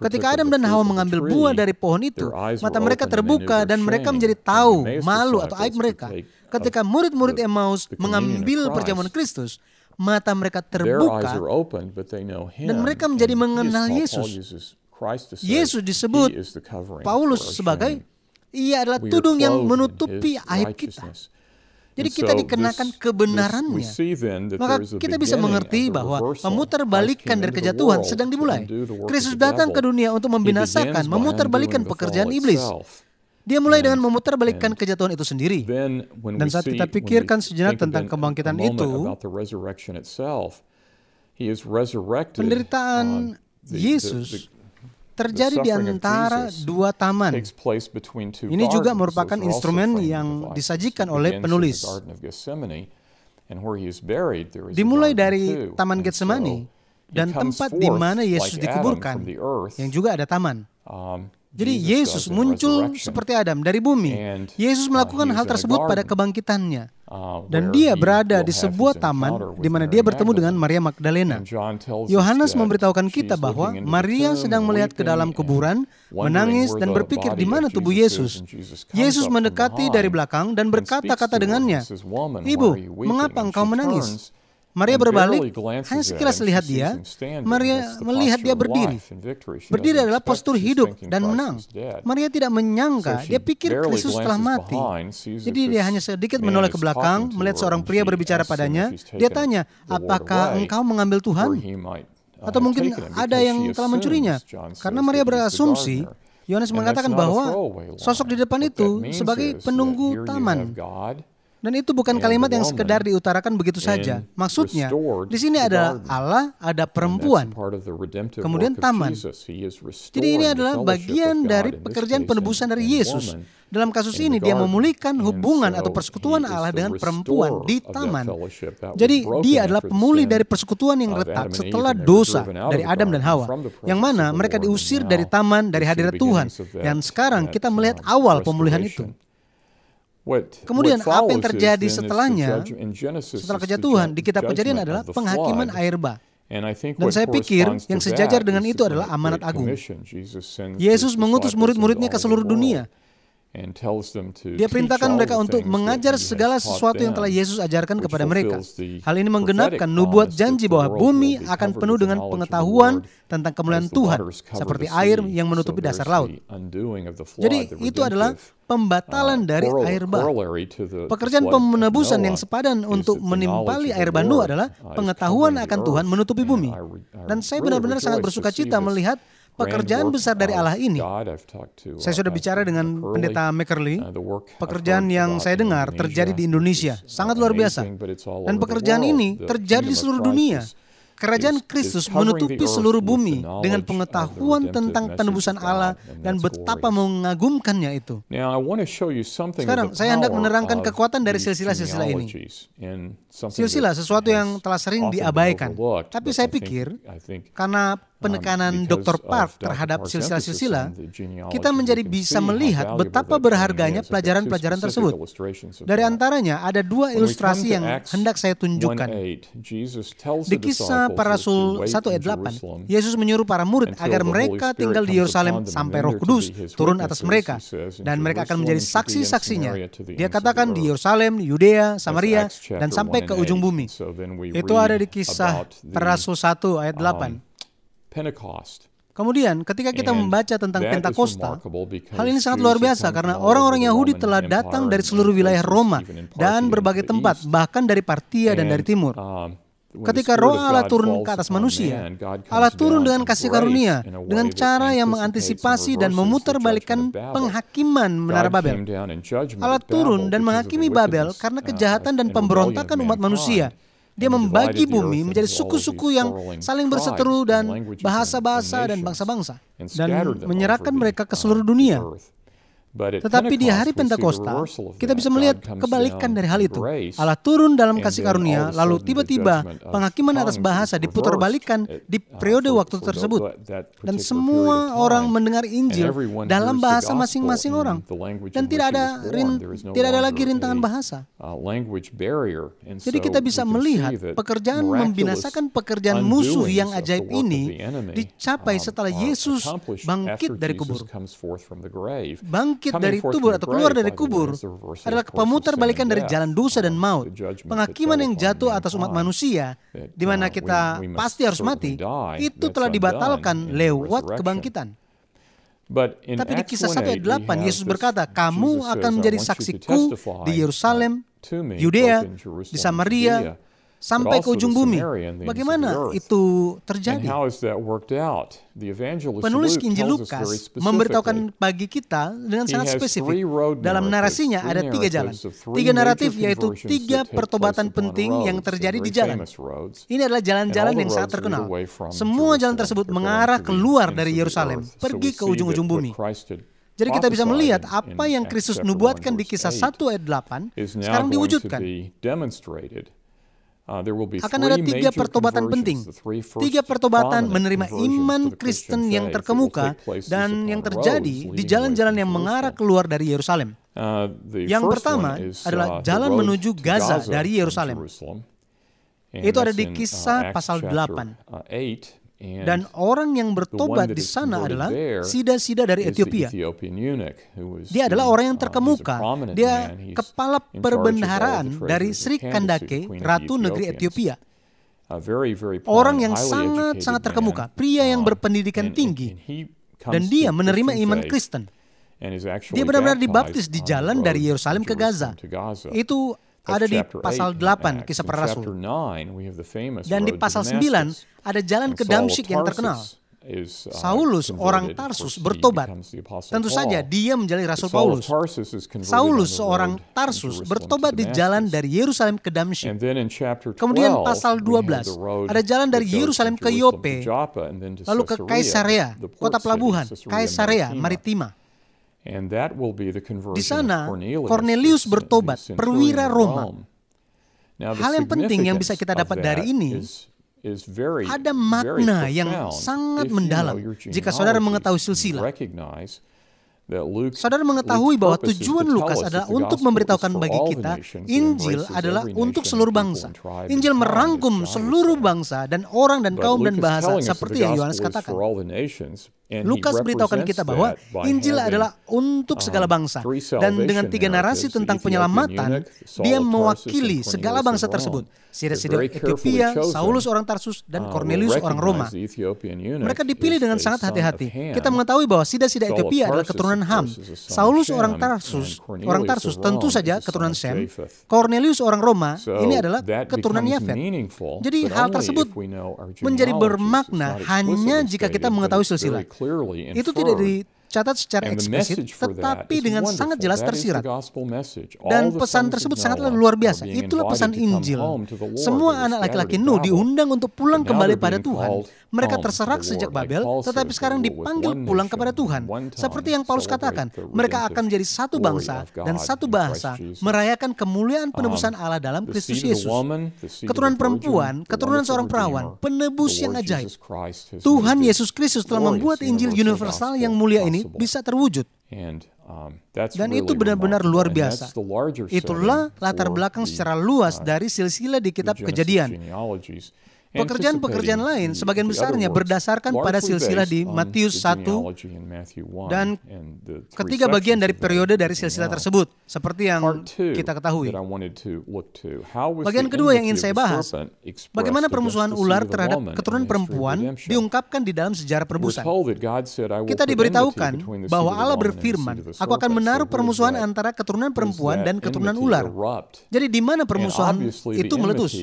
Ketika Adam dan Hawa mengambil buah dari pohon itu, mata mereka terbuka dan mereka menjadi tahu malu atau aib mereka. Ketika murid-murid Emmaus mengambil perjamuan Kristus, mata mereka terbuka dan mereka menjadi mengenal Yesus. Yesus disebut Paulus sebagai ia adalah tudung yang menutupi aib kita. Jadi kita dikenakan kebenarannya. Maka kita bisa mengerti bahwa memutarbalikkan dari kejatuhan sedang dimulai. Kristus datang ke dunia untuk membinasakan, memutarbalikkan pekerjaan iblis. Dia mulai dengan memutarbalikkan kejatuhan itu sendiri. Dan saat kita pikirkan sejenak tentang kebangkitan itu, penderitaan Yesus terjadi di antara dua taman. Ini juga merupakan instrumen yang disajikan oleh penulis. Dimulai dari Taman Getsemani dan tempat di mana Yesus dikuburkan, yang juga ada taman. Um, jadi Yesus muncul seperti Adam dari bumi. Yesus uh, melakukan hal tersebut pada kebangkitannya. Uh, dan dia berada di sebuah taman di mana dia bertemu dengan Maria Magdalena. Yohanes memberitahukan kita bahwa Maria sedang melihat ke dalam kuburan, menangis dan berpikir di mana tubuh Yesus. Yesus mendekati dari belakang dan berkata-kata dengannya, "Ibu, mengapa engkau menangis?" Maria berbalik, hanya sekilas lihat dia, Maria melihat dia berdiri. Berdiri adalah postur hidup dan menang. Maria tidak menyangka, dia pikir Kristus telah mati. Jadi dia hanya sedikit menoleh ke belakang, melihat seorang pria berbicara padanya. Dia tanya, apakah engkau mengambil Tuhan? Uh, Atau mungkin ada yang telah mencurinya. Karena Maria berasumsi, Yohanes mengatakan bahwa sosok di depan itu sebagai penunggu taman. Dan itu bukan kalimat yang sekedar diutarakan begitu saja. Maksudnya, di sini ada Allah, ada perempuan, kemudian taman. Jadi ini adalah bagian dari pekerjaan penebusan dari Yesus. Dalam kasus ini, dia memulihkan hubungan atau persekutuan Allah dengan perempuan di taman. Jadi dia adalah pemulih dari persekutuan yang retak setelah dosa dari Adam dan Hawa, yang mana mereka diusir dari taman, dari hadirat Tuhan. Dan sekarang kita melihat awal pemulihan itu. Kemudian apa yang terjadi setelahnya, setelah kejatuhan di kitab kejadian adalah penghakiman air bah. Dan saya pikir yang sejajar dengan itu adalah amanat agung. Yesus mengutus murid-muridnya ke seluruh dunia dia perintahkan mereka untuk mengajar segala sesuatu yang telah Yesus ajarkan kepada mereka. Hal ini menggenapkan nubuat janji bahwa bumi akan penuh dengan pengetahuan tentang kemuliaan Tuhan, seperti air yang menutupi dasar laut. Jadi itu adalah uh, pembatalan dari air bah. Pekerjaan pemenebusan yang sepadan untuk menimpali air bandu adalah uh, pengetahuan akan Tuhan menutupi bumi. Dan saya benar-benar sangat bersuka cita melihat pekerjaan besar dari Allah ini. Saya sudah uh, bicara dengan pendeta Makerly, uh, pekerjaan yang saya dengar terjadi di Indonesia, sangat luar biasa. Dan pekerjaan ini terjadi di seluruh dunia. Kerajaan Kristus menutupi seluruh bumi dengan pengetahuan tentang penebusan Allah dan betapa mengagumkannya itu. Sekarang, saya hendak menerangkan kekuatan dari silsilah-silsilah ini silsilah sesuatu yang telah sering diabaikan. Tapi saya pikir karena um, penekanan Dr. Park terhadap silsilah-silsilah, kita menjadi bisa melihat betapa berharganya pelajaran-pelajaran tersebut. Dari antaranya ada dua ilustrasi yang hendak saya tunjukkan. Di kisah para Rasul 1 ayat 8, Yesus menyuruh para murid agar mereka tinggal di Yerusalem sampai Roh Kudus turun atas mereka dan mereka akan menjadi saksi-saksinya. Dia katakan di Yerusalem, Yudea, Samaria dan sampai ke ujung bumi. Itu ada di kisah Rasul 1 ayat 8. Um, Kemudian ketika kita membaca tentang Pentakosta, hal ini sangat luar biasa karena orang-orang Yahudi telah datang dari seluruh wilayah Roma dan berbagai tempat, bahkan dari Partia dan dari timur. Um, Ketika roh Allah turun ke atas manusia, Allah turun dengan kasih karunia, dengan cara yang mengantisipasi dan memutarbalikkan penghakiman menara Babel. Allah turun dan menghakimi Babel karena uh, kejahatan dan pemberontakan umat manusia. Dia membagi bumi menjadi suku-suku yang saling berseteru dan bahasa-bahasa dan bangsa-bangsa dan menyerahkan mereka ke seluruh uh, dunia. Tetapi di hari Pentakosta, kita bisa melihat kebalikan dari hal itu. Allah turun dalam kasih karunia, lalu tiba-tiba penghakiman atas bahasa diputarbalikkan di periode waktu tersebut. Dan semua orang mendengar Injil dalam bahasa masing-masing orang. Dan tidak ada rin, tidak ada lagi rintangan bahasa. Uh, Jadi kita bisa melihat pekerjaan membinasakan pekerjaan musuh yang ajaib ini dicapai um, setelah Yesus bangkit dari kubur. Bangkit bangkit dari kubur atau keluar dari kubur adalah pemutar balikan dari jalan dosa dan maut, penghakiman yang jatuh atas umat manusia, uh, di mana kita pasti harus mati, itu telah dibatalkan lewat kebangkitan. Tapi di kisah 1 ayat 8, Yesus berkata, kamu akan menjadi saksiku di uh, Yerusalem, Yudea, di Samaria, sampai ke ujung bumi. Bagaimana itu terjadi? Penulis Injil Lukas memberitahukan bagi kita dengan sangat spesifik. Dalam narasinya ada tiga jalan. Tiga naratif yaitu tiga pertobatan penting yang terjadi di jalan. Ini adalah jalan-jalan yang sangat terkenal. Semua jalan tersebut mengarah keluar dari Yerusalem, pergi ke ujung-ujung bumi. Jadi kita bisa melihat apa yang Kristus nubuatkan di kisah 1 ayat 8 sekarang diwujudkan. Uh, Akan ada tiga pertobatan penting. Tiga pertobatan menerima iman Kristen yang terkemuka dan yang terjadi di jalan-jalan yang mengarah keluar dari Yerusalem. Uh, yang pertama adalah uh, jalan menuju Gaza dari Yerusalem. Itu ada di kisah pasal 8. Dan orang yang bertobat di sana adalah sida-sida dari Ethiopia. Dia adalah orang yang uh, terkemuka. Dia kepala perbendaharaan dari Sri Kandake, ratu negeri Ethiopia. Orang yang sangat-sangat terkemuka, pria yang berpendidikan tinggi, dan dia menerima iman Kristen. Dia benar-benar dibaptis di jalan dari Yerusalem ke Gaza. Itu ada di pasal 8 kisah para rasul. Dan di pasal 9 ada jalan ke Damsyik yang terkenal. Uh, Saulus, orang Tarsus, bertobat. Tentu saja dia menjadi Rasul Paulus. Saulus, seorang Tarsus, bertobat di jalan dari Yerusalem ke Damsyik. Kemudian pasal 12, ada jalan dari Yerusalem ke Yope, lalu ke Kaisarea, kota pelabuhan, Kaisarea, Maritima. Di sana, Cornelius bertobat, perwira Roma. Hal yang penting yang bisa kita dapat dari ini ada makna yang sangat mendalam jika saudara mengetahui silsilah. Saudara mengetahui bahwa tujuan Lukas adalah untuk memberitahukan bagi kita Injil adalah untuk seluruh bangsa. Injil merangkum seluruh bangsa dan orang dan kaum dan bahasa seperti yang Yohanes katakan. Lukas beritahukan kita bahwa Injil adalah untuk um, segala bangsa dan dengan tiga narasi tentang penyelamatan dia mewakili segala bangsa tersebut Siresidek Ethiopia, Saulus orang Tarsus dan um, Cornelius orang Roma. Mereka dipilih dengan sangat hati-hati. Kita mengetahui bahwa Sida-Sida Ethiopia adalah keturunan Ham, Saulus orang Tarsus, orang Tarsus tentu saja keturunan Sem, Cornelius orang Roma ini adalah keturunan Yafet. Jadi hal tersebut menjadi bermakna hanya jika kita mengetahui silsilah. clearly inferred. He it, tercatat secara eksplisit, tetapi dengan sangat jelas tersirat. Dan pesan tersebut sangatlah luar biasa. Itulah pesan Injil. Semua anak laki-laki Nuh diundang untuk pulang kembali pada Tuhan. Mereka terserak sejak Babel, tetapi sekarang dipanggil pulang kepada Tuhan. Seperti yang Paulus katakan, mereka akan menjadi satu bangsa dan satu bahasa, merayakan kemuliaan um, penebusan Allah dalam Kristus Yesus. Keturunan perempuan, keturunan seorang perawan, penebus yang ajaib. Tuhan Yesus Kristus telah membuat Injil universal yang mulia ini bisa terwujud. Um, Dan itu benar-benar luar biasa. Itulah latar belakang secara luas uh, dari silsilah di kitab kejadian. Pekerjaan-pekerjaan lain sebagian besarnya berdasarkan pada silsilah di Matius 1 dan ketiga bagian dari periode dari silsilah tersebut seperti yang kita ketahui. Bagian kedua yang ingin saya bahas, bagaimana permusuhan ular terhadap keturunan perempuan diungkapkan di dalam sejarah perebusan. Kita diberitahukan bahwa Allah berfirman, "Aku akan menaruh permusuhan antara keturunan perempuan dan keturunan ular." Jadi di mana permusuhan itu meletus?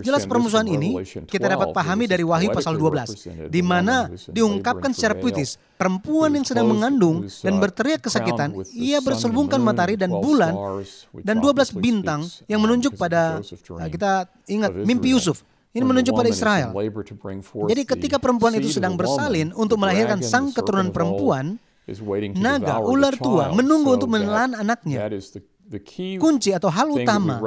Jelas permusuhan ini kita dapat pahami dari Wahyu pasal 12, di mana diungkapkan secara puitis, perempuan yang sedang mengandung dan berteriak kesakitan, ia berselubungkan matahari dan bulan dan 12 bintang yang menunjuk pada, ah, kita ingat, mimpi Yusuf. Ini menunjuk pada Israel. Jadi ketika perempuan itu sedang bersalin untuk melahirkan sang keturunan perempuan, naga, ular tua, menunggu untuk menelan anaknya kunci atau hal utama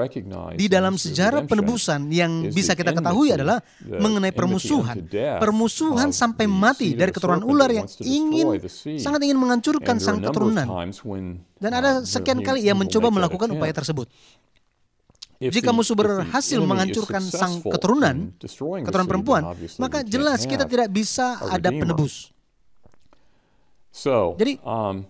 di dalam sejarah penebusan yang bisa kita ketahui adalah mengenai permusuhan. Permusuhan sampai mati dari keturunan ular yang ingin sangat ingin menghancurkan sang keturunan. Dan uh, ada sekian kali ia mencoba melakukan upaya tersebut. Jika musuh berhasil menghancurkan sang keturunan, keturunan perempuan, maka jelas kita tidak bisa ada penebus. Jadi, um,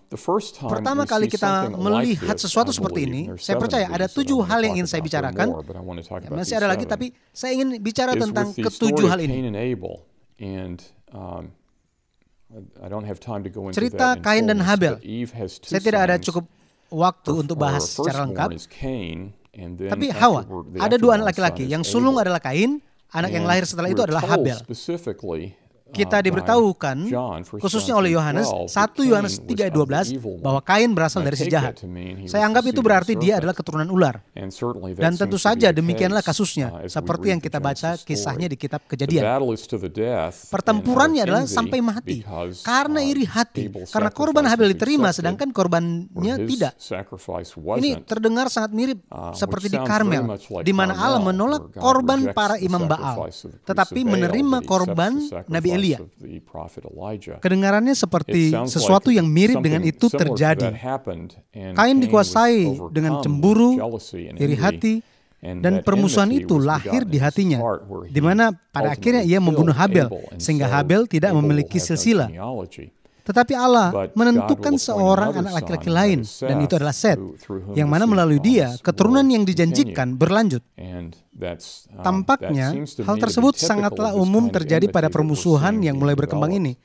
pertama kali kita melihat sesuatu seperti ini, saya percaya ada tujuh hal yang ingin saya bicarakan. Ya, masih ada lagi, tapi saya ingin bicara tentang ketujuh hal ini. Um, Cerita Kain dan Habel. Saya tidak ada cukup waktu untuk bahas secara lengkap. Tapi Hawa, ada dua anak laki-laki. Yang sulung adalah Kain, anak yang lahir setelah itu adalah Habel kita ah, diberitahukan khususnya oleh Yohanes 1 Yohanes belas bahwa Kain berasal dari si jahat. Saya anggap itu berarti dia adalah keturunan ular. Dan tentu saja demikianlah kasusnya uh, seperti yang kita baca kisahnya di kitab Kejadian. Pertempurannya adalah sampai mati karena uh, iri hati, karena korban Habil diterima sedangkan korbannya tidak. Ini terdengar sangat mirip uh, seperti di Karmel di mana Allah menolak korban para imam Baal tetapi menerima korban Nabi Elia. Ya. Kedengarannya seperti sesuatu yang mirip dengan itu terjadi. Kain dikuasai dengan cemburu, iri hati, dan permusuhan itu lahir di hatinya, di mana pada akhirnya ia membunuh Habel, sehingga Habel tidak memiliki silsilah. Tetapi Allah menentukan seorang anak laki-laki lain, dan itu adalah Seth, yang mana melalui dia keturunan yang dijanjikan berlanjut. Um, Tampaknya hal tersebut sangatlah umum terjadi pada permusuhan yang mulai berkembang ini.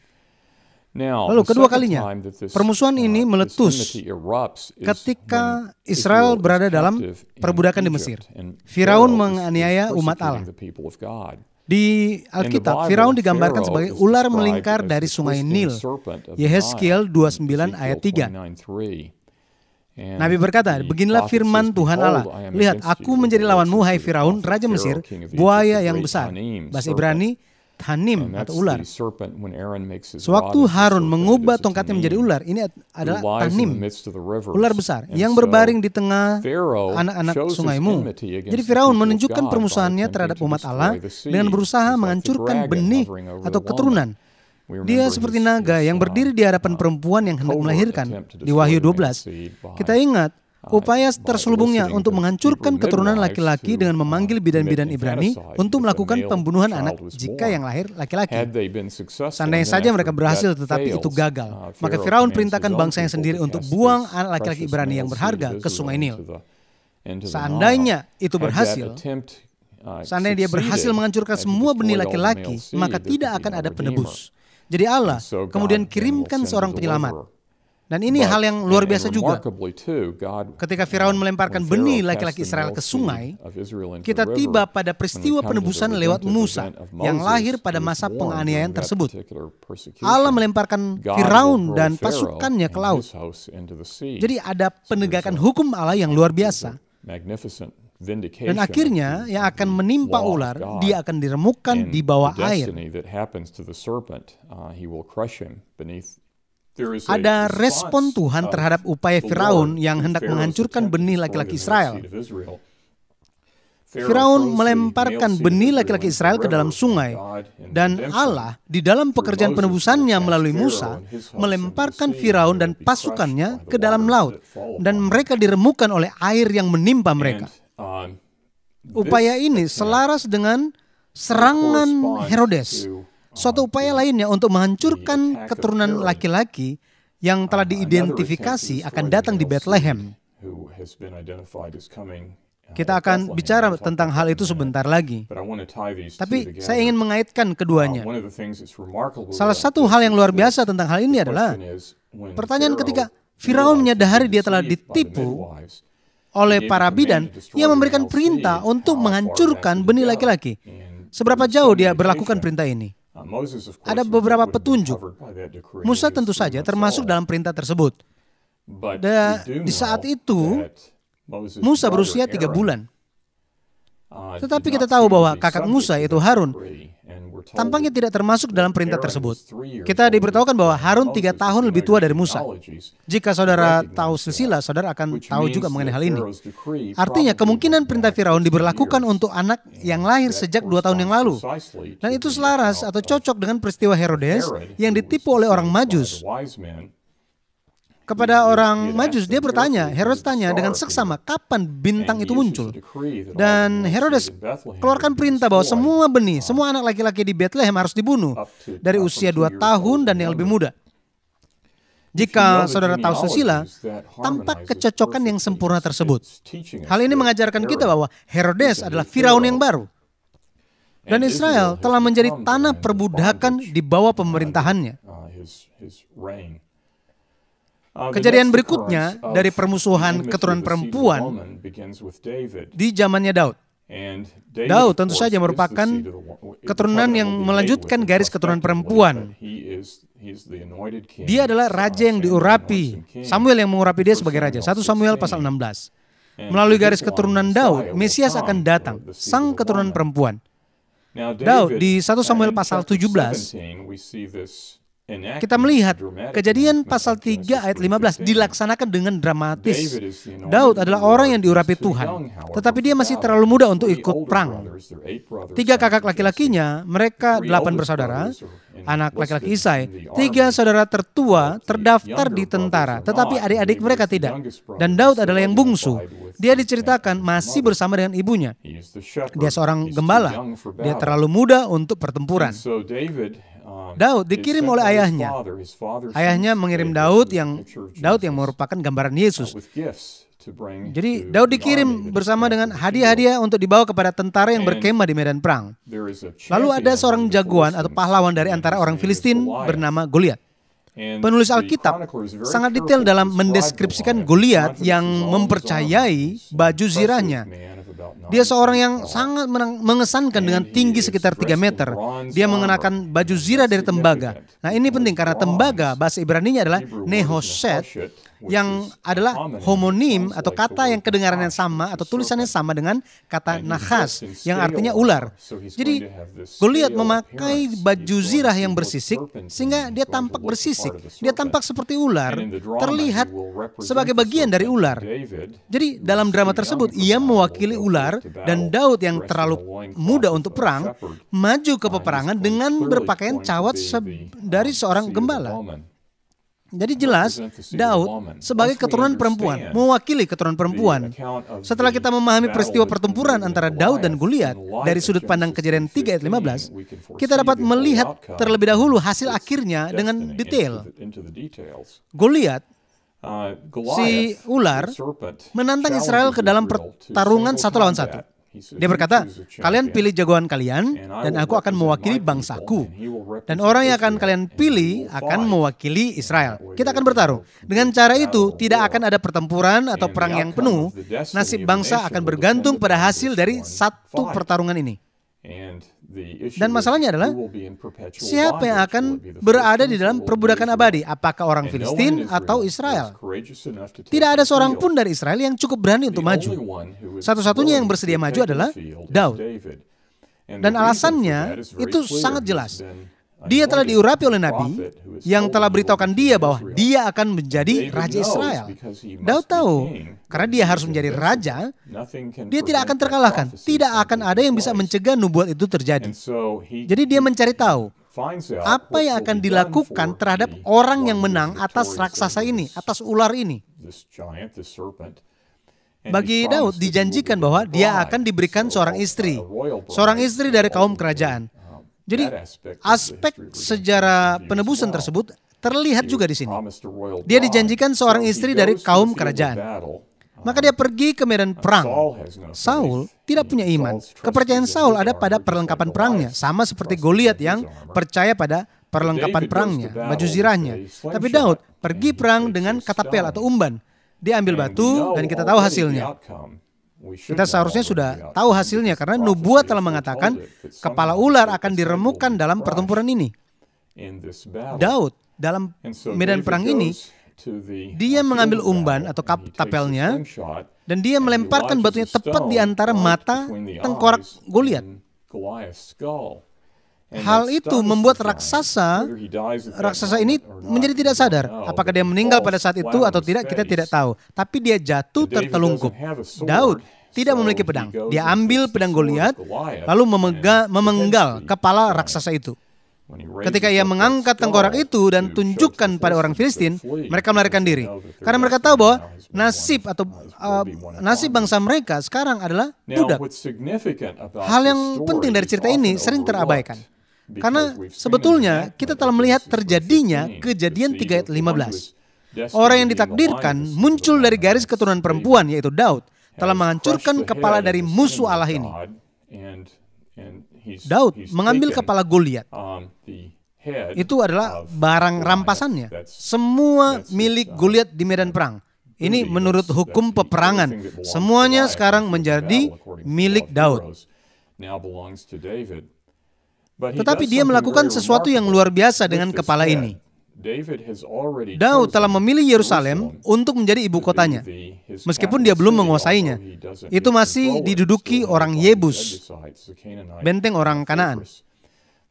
Lalu kedua kalinya, permusuhan ini uh, meletus ketika Israel berada dalam perbudakan di Mesir. Firaun menganiaya umat Allah. Di Alkitab, Firaun digambarkan sebagai ular melingkar dari sungai Nil. Yehezkiel 29 ayat 3. Nabi berkata, beginilah firman Tuhan Allah. Lihat, aku menjadi lawanmu, hai Firaun, Raja Mesir, buaya yang besar. Bahasa Ibrani, tanim atau ular. Sewaktu Harun mengubah tongkatnya menjadi ular, ini adalah tanim, ular besar yang berbaring di tengah anak-anak sungaimu. Jadi Firaun menunjukkan permusuhannya terhadap umat Allah dengan berusaha menghancurkan benih atau keturunan dia seperti naga yang uh, berdiri di hadapan uh, perempuan yang hendak melahirkan di Wahyu 12. Kita ingat Ah, Upaya terselubungnya untuk menghancurkan keturunan laki-laki dengan memanggil bidan-bidan Ibrani untuk melakukan pembunuhan anak jika yang lahir laki-laki. Seandainya saja mereka berhasil tetapi itu gagal, uh, maka Firaun perintahkan bangsa yang sendiri untuk buang anak laki-laki Ibrani yang berharga ke Sungai Nil. Seandainya itu berhasil, uh, seandainya dia berhasil menghancurkan semua benih laki-laki, maka tidak akan ada penebus. Jadi Allah kemudian kirimkan seorang penyelamat, dan ini hal yang luar biasa juga. Ketika Firaun melemparkan benih laki-laki Israel ke sungai, kita tiba pada peristiwa penebusan lewat Musa yang lahir pada masa penganiayaan tersebut. Allah melemparkan Firaun dan pasukannya ke laut. Jadi ada penegakan hukum Allah yang luar biasa. Dan akhirnya yang akan menimpa ular, dia akan diremukkan di bawah air. Ada respon Tuhan terhadap upaya Firaun yang hendak menghancurkan benih laki-laki Israel. Firaun melemparkan benih laki-laki Israel ke dalam sungai, dan Allah di dalam pekerjaan penebusannya melalui Musa melemparkan Firaun dan pasukannya ke dalam laut, dan mereka diremukan oleh air yang menimpa mereka. Upaya ini selaras dengan serangan Herodes Suatu oh, upaya lainnya untuk iya, menghancurkan keturunan iya, iya. laki-laki yang telah diidentifikasi akan datang di Bethlehem. Kita akan bicara tentang hal itu sebentar lagi. Tapi saya ingin mengaitkan uh, keduanya. Salah satu hal yang luar biasa tentang hal ini adalah pertanyaan ketika Firaun menyadari dia telah ditipu oleh para bidan, ia memberikan perintah untuk menghancurkan benih laki-laki. Seberapa jauh dia berlakukan perintah ini? Uh, Ada beberapa petunjuk. Musa tentu saja termasuk dalam perintah tersebut. Da, di saat itu, Musa berusia tiga bulan. Uh, Tetapi kita tahu bahwa kakak Musa, yaitu Harun, Tampaknya tidak termasuk dalam perintah tersebut. Kita diberitahukan bahwa Harun tiga tahun lebih tua dari Musa. Jika saudara tahu silsilah, saudara akan tahu juga mengenai hal ini. Artinya kemungkinan perintah Firaun diberlakukan untuk anak yang lahir sejak dua tahun yang lalu. Dan itu selaras atau cocok dengan peristiwa Herodes yang ditipu oleh orang Majus kepada orang Majus, dia bertanya, Herodes tanya dengan seksama, kapan bintang itu muncul? Dan Herodes keluarkan perintah bahwa semua benih, uh, semua anak laki-laki di Bethlehem harus dibunuh dari usia dua tahun dan yang lebih muda. Jika saudara tahu susila, tampak kecocokan yang sempurna tersebut. Hal ini mengajarkan kita bahwa Herodes adalah Firaun yang baru. Dan Israel telah menjadi tanah perbudakan di bawah pemerintahannya. Uh, Uh, Kejadian berikutnya dari permusuhan keturunan perempuan di zamannya Daud. Daud tentu saja merupakan keturunan yang melanjutkan garis keturunan perempuan. Dia adalah raja yang diurapi. Samuel yang mengurapi dia sebagai raja. 1 Samuel pasal 16. Melalui garis keturunan Daud, Mesias akan datang, sang keturunan perempuan. Daud di 1 Samuel pasal 17 kita melihat kejadian pasal 3 ayat 15 dilaksanakan dengan dramatis. Daud adalah orang yang diurapi Tuhan, tetapi dia masih uh, terlalu muda untuk ikut perang. Tiga kakak laki-lakinya, mereka delapan bersaudara, anak laki-laki Isai, tiga saudara tertua terdaftar di tentara, tetapi adik-adik mereka tidak. Dan Daud adalah yang bungsu. Dia diceritakan masih bersama dengan ibunya. Dia seorang gembala. Dia terlalu muda untuk pertempuran. Um, Daud dikirim oleh ayahnya. Ayahnya mengirim Daud yang Daud yang merupakan gambaran Yesus. Uh, Jadi Daud dikirim bersama dengan hadiah-hadiah untuk dibawa kepada tentara yang berkemah di medan perang. Lalu ada seorang jagoan atau pahlawan dari antara orang Filistin bernama Goliat. Penulis Alkitab sangat detail dalam mendeskripsikan Goliat yang mempercayai baju zirahnya. Dia seorang yang sangat mengesankan dengan tinggi sekitar 3 meter. Dia mengenakan baju zirah dari tembaga. Nah ini penting karena tembaga bahasa Ibrani-nya adalah nehoset yang adalah homonim atau kata yang kedengarannya sama atau tulisannya sama dengan kata nahas yang artinya ular. Jadi Goliat memakai baju zirah yang bersisik sehingga dia tampak bersisik. Dia tampak seperti ular, terlihat sebagai bagian dari ular. Jadi dalam drama tersebut ia mewakili ular dan Daud yang terlalu muda untuk perang maju ke peperangan dengan berpakaian cawat dari um, seorang gembala. Jadi jelas Daud sebagai keturunan perempuan mewakili keturunan perempuan. Setelah kita memahami peristiwa pertempuran antara Daud dan Goliat dari sudut pandang kejadian 3 ayat 15, kita dapat melihat terlebih dahulu hasil akhirnya dengan detail. Goliat uh, si ular menantang Israel ke dalam pertarungan satu lawan satu. Dia berkata, "Kalian pilih jagoan kalian, dan aku akan mewakili bangsaku, dan orang yang akan kalian pilih akan mewakili Israel." Kita akan bertarung. dengan cara itu, tidak akan ada pertempuran atau perang yang penuh. Nasib bangsa akan bergantung pada hasil dari satu pertarungan ini. Dan masalahnya adalah siapa yang akan berada di dalam perbudakan abadi, apakah orang Filistin atau Israel? Tidak ada seorang pun dari Israel yang cukup berani untuk maju. Satu-satunya yang bersedia maju adalah Daud. Dan alasannya itu sangat jelas. Dia telah diurapi oleh Nabi yang telah beritahukan dia bahwa dia akan menjadi Raja Israel. Daud tahu, karena dia harus menjadi raja, dia tidak akan terkalahkan. Tidak akan ada yang bisa mencegah nubuat itu terjadi. Jadi dia mencari tahu, apa yang akan dilakukan terhadap orang yang menang atas raksasa ini, atas ular ini. Bagi Daud dijanjikan bahwa dia akan diberikan seorang istri, seorang istri dari kaum kerajaan. Jadi aspek sejarah penebusan tersebut terlihat juga di sini. Dia dijanjikan seorang istri dari kaum kerajaan. Maka dia pergi ke medan uh, perang. Saul tidak punya iman. Kepercayaan Saul ada pada perlengkapan perangnya, sama seperti Goliat yang percaya pada perlengkapan perangnya, baju zirahnya. Tapi Daud pergi perang dengan katapel atau umban. Dia ambil batu dan kita tahu hasilnya. Kita seharusnya sudah tahu hasilnya karena nubuat telah mengatakan kepala ular akan diremukkan dalam pertempuran ini. Daud dalam medan perang ini dia mengambil umban atau kap tapelnya dan dia melemparkan batunya tepat di antara mata tengkorak Goliat. Hal itu membuat raksasa raksasa ini menjadi tidak sadar apakah dia meninggal pada saat itu atau tidak kita tidak tahu tapi dia jatuh tertelungkup Daud tidak memiliki pedang dia ambil pedang Goliat lalu memega, memenggal kepala raksasa itu Ketika ia mengangkat tengkorak itu dan tunjukkan pada orang Filistin, mereka melarikan diri. Karena mereka tahu bahwa nasib atau uh, nasib bangsa mereka sekarang adalah budak. Hal yang penting dari cerita ini sering terabaikan. Karena sebetulnya kita telah melihat terjadinya kejadian 3 ayat 15. Orang yang ditakdirkan muncul dari garis keturunan perempuan yaitu Daud telah menghancurkan kepala dari musuh Allah ini. Daud mengambil kepala Goliat. Itu adalah barang rampasannya. Semua milik uh, Goliat di medan perang. Ini menurut hukum peperangan. Semuanya sekarang menjadi milik Daud. Tetapi dia melakukan sesuatu yang luar biasa dengan kepala ini. Daud telah memilih Yerusalem untuk menjadi ibu kotanya, meskipun dia belum menguasainya. Itu masih diduduki orang Yebus, benteng orang Kanaan.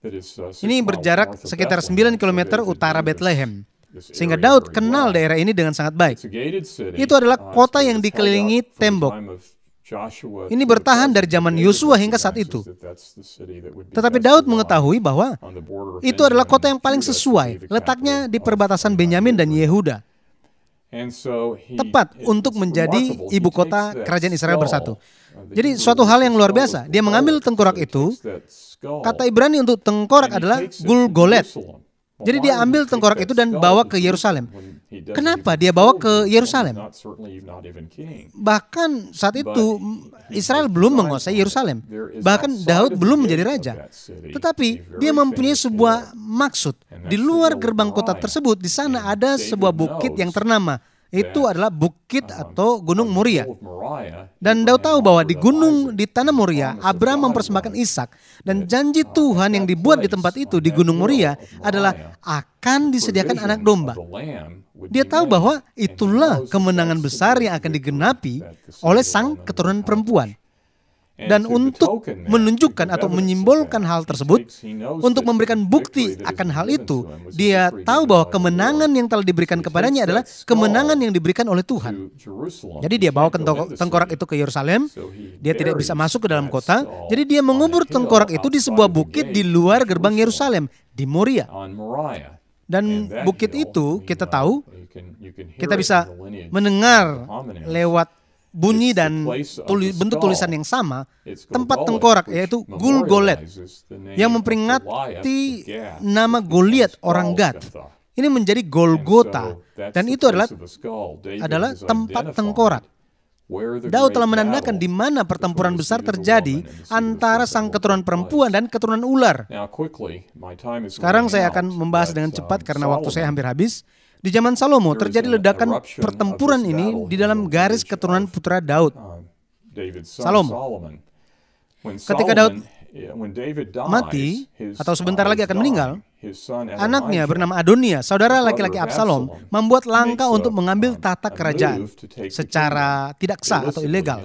Uh, ini berjarak sekitar 9 km utara Bethlehem, sehingga Daud kenal daerah ini dengan sangat baik. Itu adalah uh, kota yang dikelilingi tembok, ini bertahan dari zaman Yosua hingga saat itu. Tetapi Daud mengetahui bahwa itu adalah kota yang paling sesuai, letaknya di perbatasan Benyamin dan Yehuda. Tepat untuk menjadi ibu kota kerajaan Israel bersatu. Uh, Jadi suatu hal yang luar biasa. Dia mengambil tengkorak itu. Kata Ibrani untuk tengkorak adalah gulgolet. Jadi dia ambil tengkorak itu dan bawa ke Yerusalem. Kenapa dia bawa ke Yerusalem? Bahkan saat itu Israel belum menguasai Yerusalem. Bahkan Daud belum menjadi raja. Tetapi dia mempunyai sebuah maksud. Di luar gerbang kota tersebut, di sana ada sebuah bukit yang ternama itu adalah bukit uh-huh. atau gunung Muria Dan Daud tahu bahwa di gunung di tanah Muria Abraham mempersembahkan Ishak dan janji uh, Tuhan yang dibuat di tempat itu di gunung Muria adalah akan disediakan anak domba. Dia tahu bahwa itulah kemenangan besar yang akan digenapi oleh sang keturunan perempuan dan untuk menunjukkan atau menyimbolkan hal tersebut, untuk memberikan bukti akan hal itu, dia tahu bahwa kemenangan yang telah diberikan kepadanya adalah kemenangan yang diberikan oleh Tuhan. Jadi dia bawa tengkorak itu ke Yerusalem, dia tidak bisa masuk ke dalam kota, jadi dia mengubur tengkorak itu di sebuah bukit di luar gerbang Yerusalem, di Moria. Dan bukit itu kita tahu, kita bisa mendengar lewat bunyi dan tuli, bentuk tulisan yang sama, tempat tengkorak yaitu Gul yang memperingati nama Goliat orang Gad. Ini menjadi Golgota dan itu adalah adalah tempat tengkorak. Daud telah menandakan di mana pertempuran besar terjadi antara sang keturunan perempuan dan keturunan ular. Sekarang saya akan membahas dengan cepat um, karena waktu saya hampir habis. Di zaman Salomo terjadi ledakan pertempuran ini di dalam garis keturunan putra Daud. Um, Salomo. Ketika Daud mati atau sebentar lagi akan meninggal, anaknya bernama Adonia, saudara laki-laki Absalom, membuat langkah untuk mengambil um, tata kerajaan secara tidak sah atau ilegal.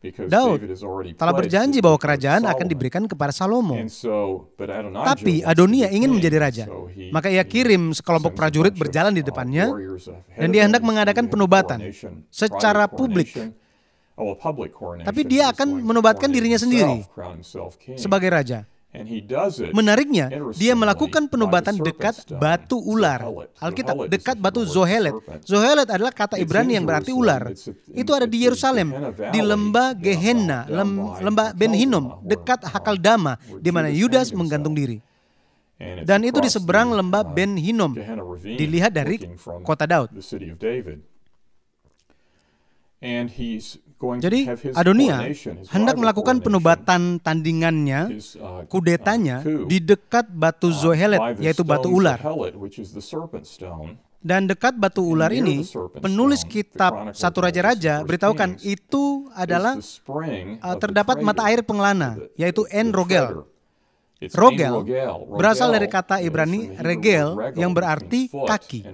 Daud telah berjanji bahwa kerajaan akan diberikan kepada Salomo. Tapi Adonia ingin menjadi raja. Maka ia kirim sekelompok prajurit berjalan di uh, depannya dan dia hendak mengadakan penobatan secara publik. Oh, Tapi dia akan menobatkan dirinya sendiri sebagai raja. Menariknya, dia melakukan penobatan dekat batu ular. Alkitab, dekat batu Zohelet. Zohelet adalah kata Ibrani yang berarti ular. Itu ada di Yerusalem, di lembah Gehenna, lem, lembah Ben Hinnom, dekat Hakal Dama, di mana Yudas menggantung diri. Dan itu di seberang lembah uh, Ben Hinnom, dilihat dari kota Daud. Jadi Adonia hendak melakukan penobatan tandingannya, uh, uh, kudetanya, uh, di dekat batu Zohelet, yaitu batu ular. Dan dekat batu ular ini, penulis kitab Satu Raja-Raja beritahukan itu adalah terdapat mata air pengelana, yaitu En Rogel, Rogel berasal dari kata Ibrani regel yang berarti kaki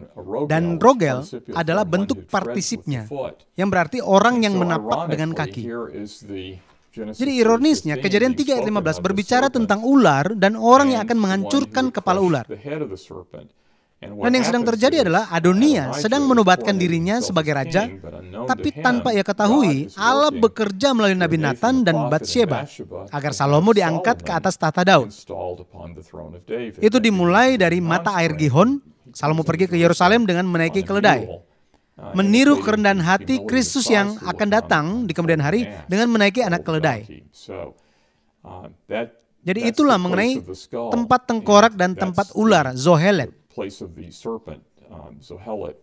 dan rogel adalah bentuk partisipnya yang berarti orang yang menapak dengan kaki. Jadi ironisnya kejadian 3 ayat 15 berbicara tentang ular dan orang yang akan menghancurkan kepala ular. Dan yang sedang terjadi adalah Adonia sedang menobatkan dirinya sebagai raja, tapi tanpa ia ketahui, Allah bekerja melalui Nabi Nathan dan Bathsheba agar Salomo diangkat ke atas tahta Daud. Itu dimulai dari mata air Gihon, Salomo pergi ke Yerusalem dengan menaiki keledai. Uh, Meniru kerendahan hati Kristus yang akan datang di kemudian hari dengan menaiki anak keledai. Uh, Jadi itulah mengenai tempat tengkorak dan tempat ular, Zohelet place of the serpent, um, Zohelet.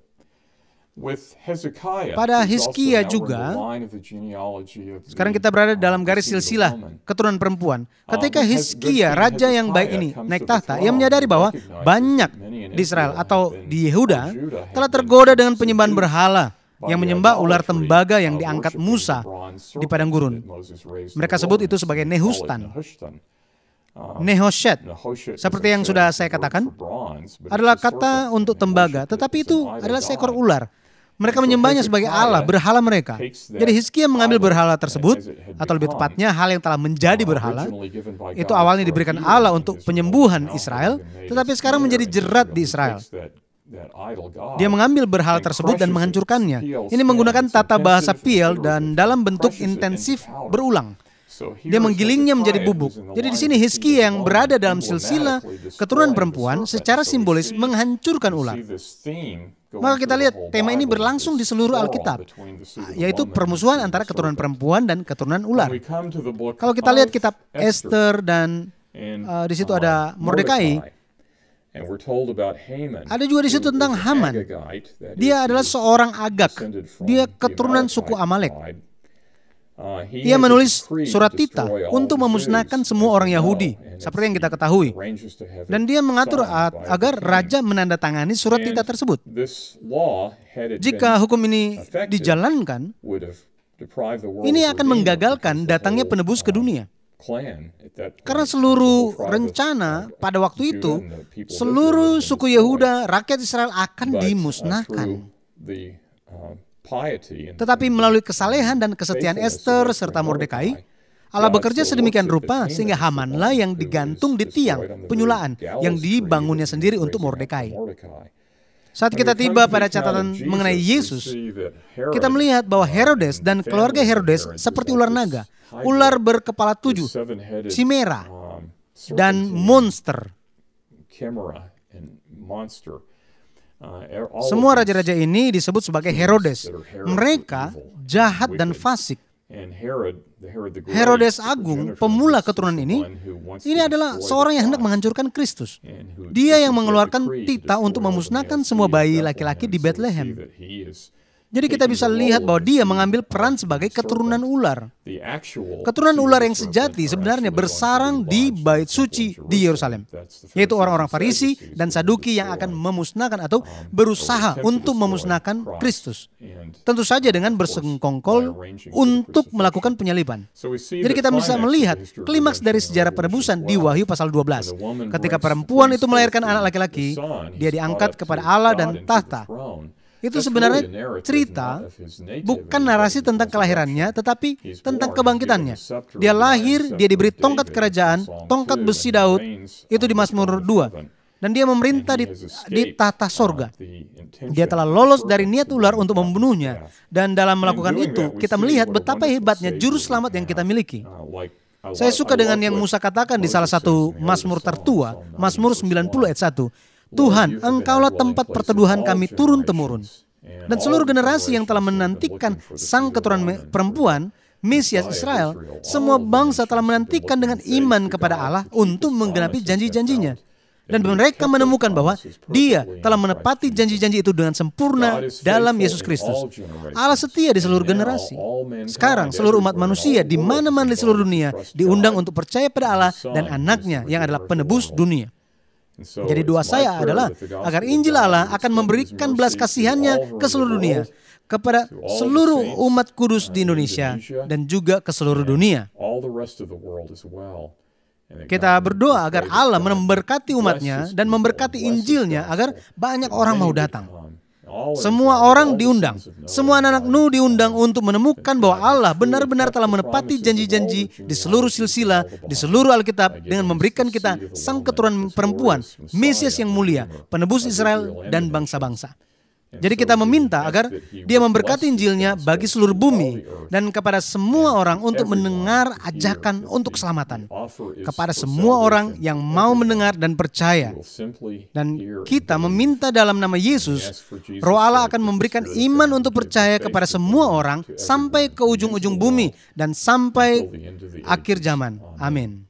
With Hezekiah, Pada Hizkia juga, sekarang kita berada dalam um, garis silsilah keturunan perempuan. Uh, Ketika Hizkia, raja yang baik ini, naik tahta, ia menyadari bahwa banyak di Israel atau di Yehuda telah tergoda dengan penyembahan berhala yang menyembah ular tembaga yang uh, diangkat Musa di padang gurun. Mereka sebut itu sebagai Nehustan. Um, Nehoshet, seperti yang sudah saya katakan, adalah kata untuk tembaga, tetapi itu adalah seekor ular. Mereka menyembahnya sebagai Allah, berhala mereka. Jadi Hizkia mengambil berhala tersebut, atau lebih tepatnya hal yang telah menjadi uh, berhala, itu awalnya diberikan Allah untuk penyembuhan Israel, tetapi sekarang menjadi jerat di Israel. Dia mengambil berhala tersebut dan menghancurkannya. Ini menggunakan tata bahasa Piel dan dalam bentuk intensif berulang. Dia menggilingnya menjadi bubuk. Jadi di sini Hiski yang berada dalam silsilah keturunan perempuan secara simbolis menghancurkan ular. Maka kita lihat tema ini berlangsung di seluruh Alkitab, yaitu permusuhan antara keturunan perempuan dan keturunan ular. Kalau kita lihat kitab Esther dan uh, di situ uh, ada Mordekai, ada juga di situ tentang Haman. Dia adalah seorang Agak. Dia keturunan suku Amalek. Oh, Ia menulis surat Tita untuk memusnahkan semua orang Yahudi, seperti yang kita ketahui. Dan dia mengatur agar raja menandatangani surat Tita tersebut. Jika hukum ini dijalankan, ini akan menggagalkan datangnya penebus ke um, dunia. Karena seluruh rencana pada waktu itu, seluruh suku Yehuda, rakyat Israel akan uh, dimusnahkan. Uh, tetapi melalui kesalehan dan kesetiaan Esther serta Mordekai, Allah bekerja sedemikian rupa sehingga Hamanlah yang digantung di tiang penyulaan yang dibangunnya sendiri untuk Mordekai. Saat kita tiba pada catatan mengenai Yesus, kita melihat bahwa uh, Herodes dan keluarga Herodes seperti ular naga, ular berkepala tujuh, chimera, um, dan monster. Uh, er, semua raja-raja ini disebut sebagai Herodes. Mereka jahat dan fasik. Herodes Agung, pemula keturunan ini, ini adalah seorang yang hendak menghancurkan Kristus. Dia yang mengeluarkan tita untuk memusnahkan semua bayi laki-laki di Bethlehem. Jadi kita bisa lihat bahwa dia mengambil peran sebagai keturunan ular. Keturunan ular yang sejati sebenarnya bersarang di bait suci di Yerusalem, yaitu orang-orang Farisi dan Saduki yang akan memusnahkan atau um, berusaha untuk memusnahkan Kristus. Tentu saja dengan bersengkongkol untuk melakukan penyaliban. Jadi kita bisa melihat klimaks dari sejarah penebusan di Wahyu pasal 12. Ketika perempuan itu melahirkan anak laki-laki, dia diangkat kepada Allah dan tahta. Itu sebenarnya cerita bukan narasi tentang kelahirannya, tetapi tentang kebangkitannya. Dia lahir, dia diberi tongkat kerajaan, tongkat besi Daud, itu di Mazmur 2 dan dia memerintah di, di tata sorga. Dia telah lolos dari niat ular untuk membunuhnya. Dan dalam melakukan itu, kita melihat betapa hebatnya juru selamat yang kita miliki. Uh, Saya suka dengan yang Musa katakan di salah satu Mazmur tertua, Mazmur 90 ayat 1. Tuhan, Engkaulah tempat perteduhan kami turun-temurun. Ya, dan seluruh generasi yang telah menantikan sang keturunan perempuan, Mesias Israel, semua bangsa telah menantikan dengan iman kepada Allah untuk menggenapi janji-janjinya. Dan mereka menemukan bahwa dia telah menepati janji-janji itu dengan sempurna dalam Yesus Kristus. Allah setia di seluruh generasi. Sekarang seluruh umat manusia di mana-mana di seluruh dunia diundang untuk percaya pada Allah dan anaknya yang adalah penebus dunia. Jadi doa saya adalah agar Injil Allah akan memberikan belas kasihannya ke seluruh dunia, kepada seluruh umat kudus uh, di Indonesia dan juga ke seluruh dunia. Kita berdoa agar Allah memberkati umatnya dan memberkati Injilnya agar banyak orang mau datang. Semua orang diundang. Semua anak-anak Nuh diundang untuk menemukan bahwa Allah benar-benar telah menepati janji-janji di seluruh silsilah, di seluruh Alkitab dengan memberikan kita sang keturunan perempuan, Mesias yang mulia, penebus Israel dan bangsa-bangsa. Jadi kita meminta agar dia memberkati Injilnya bagi seluruh bumi dan kepada semua orang untuk mendengar ajakan untuk keselamatan. Kepada semua orang yang mau mendengar dan percaya. Dan kita meminta dalam nama Yesus, roh Allah akan memberikan iman untuk percaya kepada semua orang sampai ke ujung-ujung bumi dan sampai akhir zaman. Amin.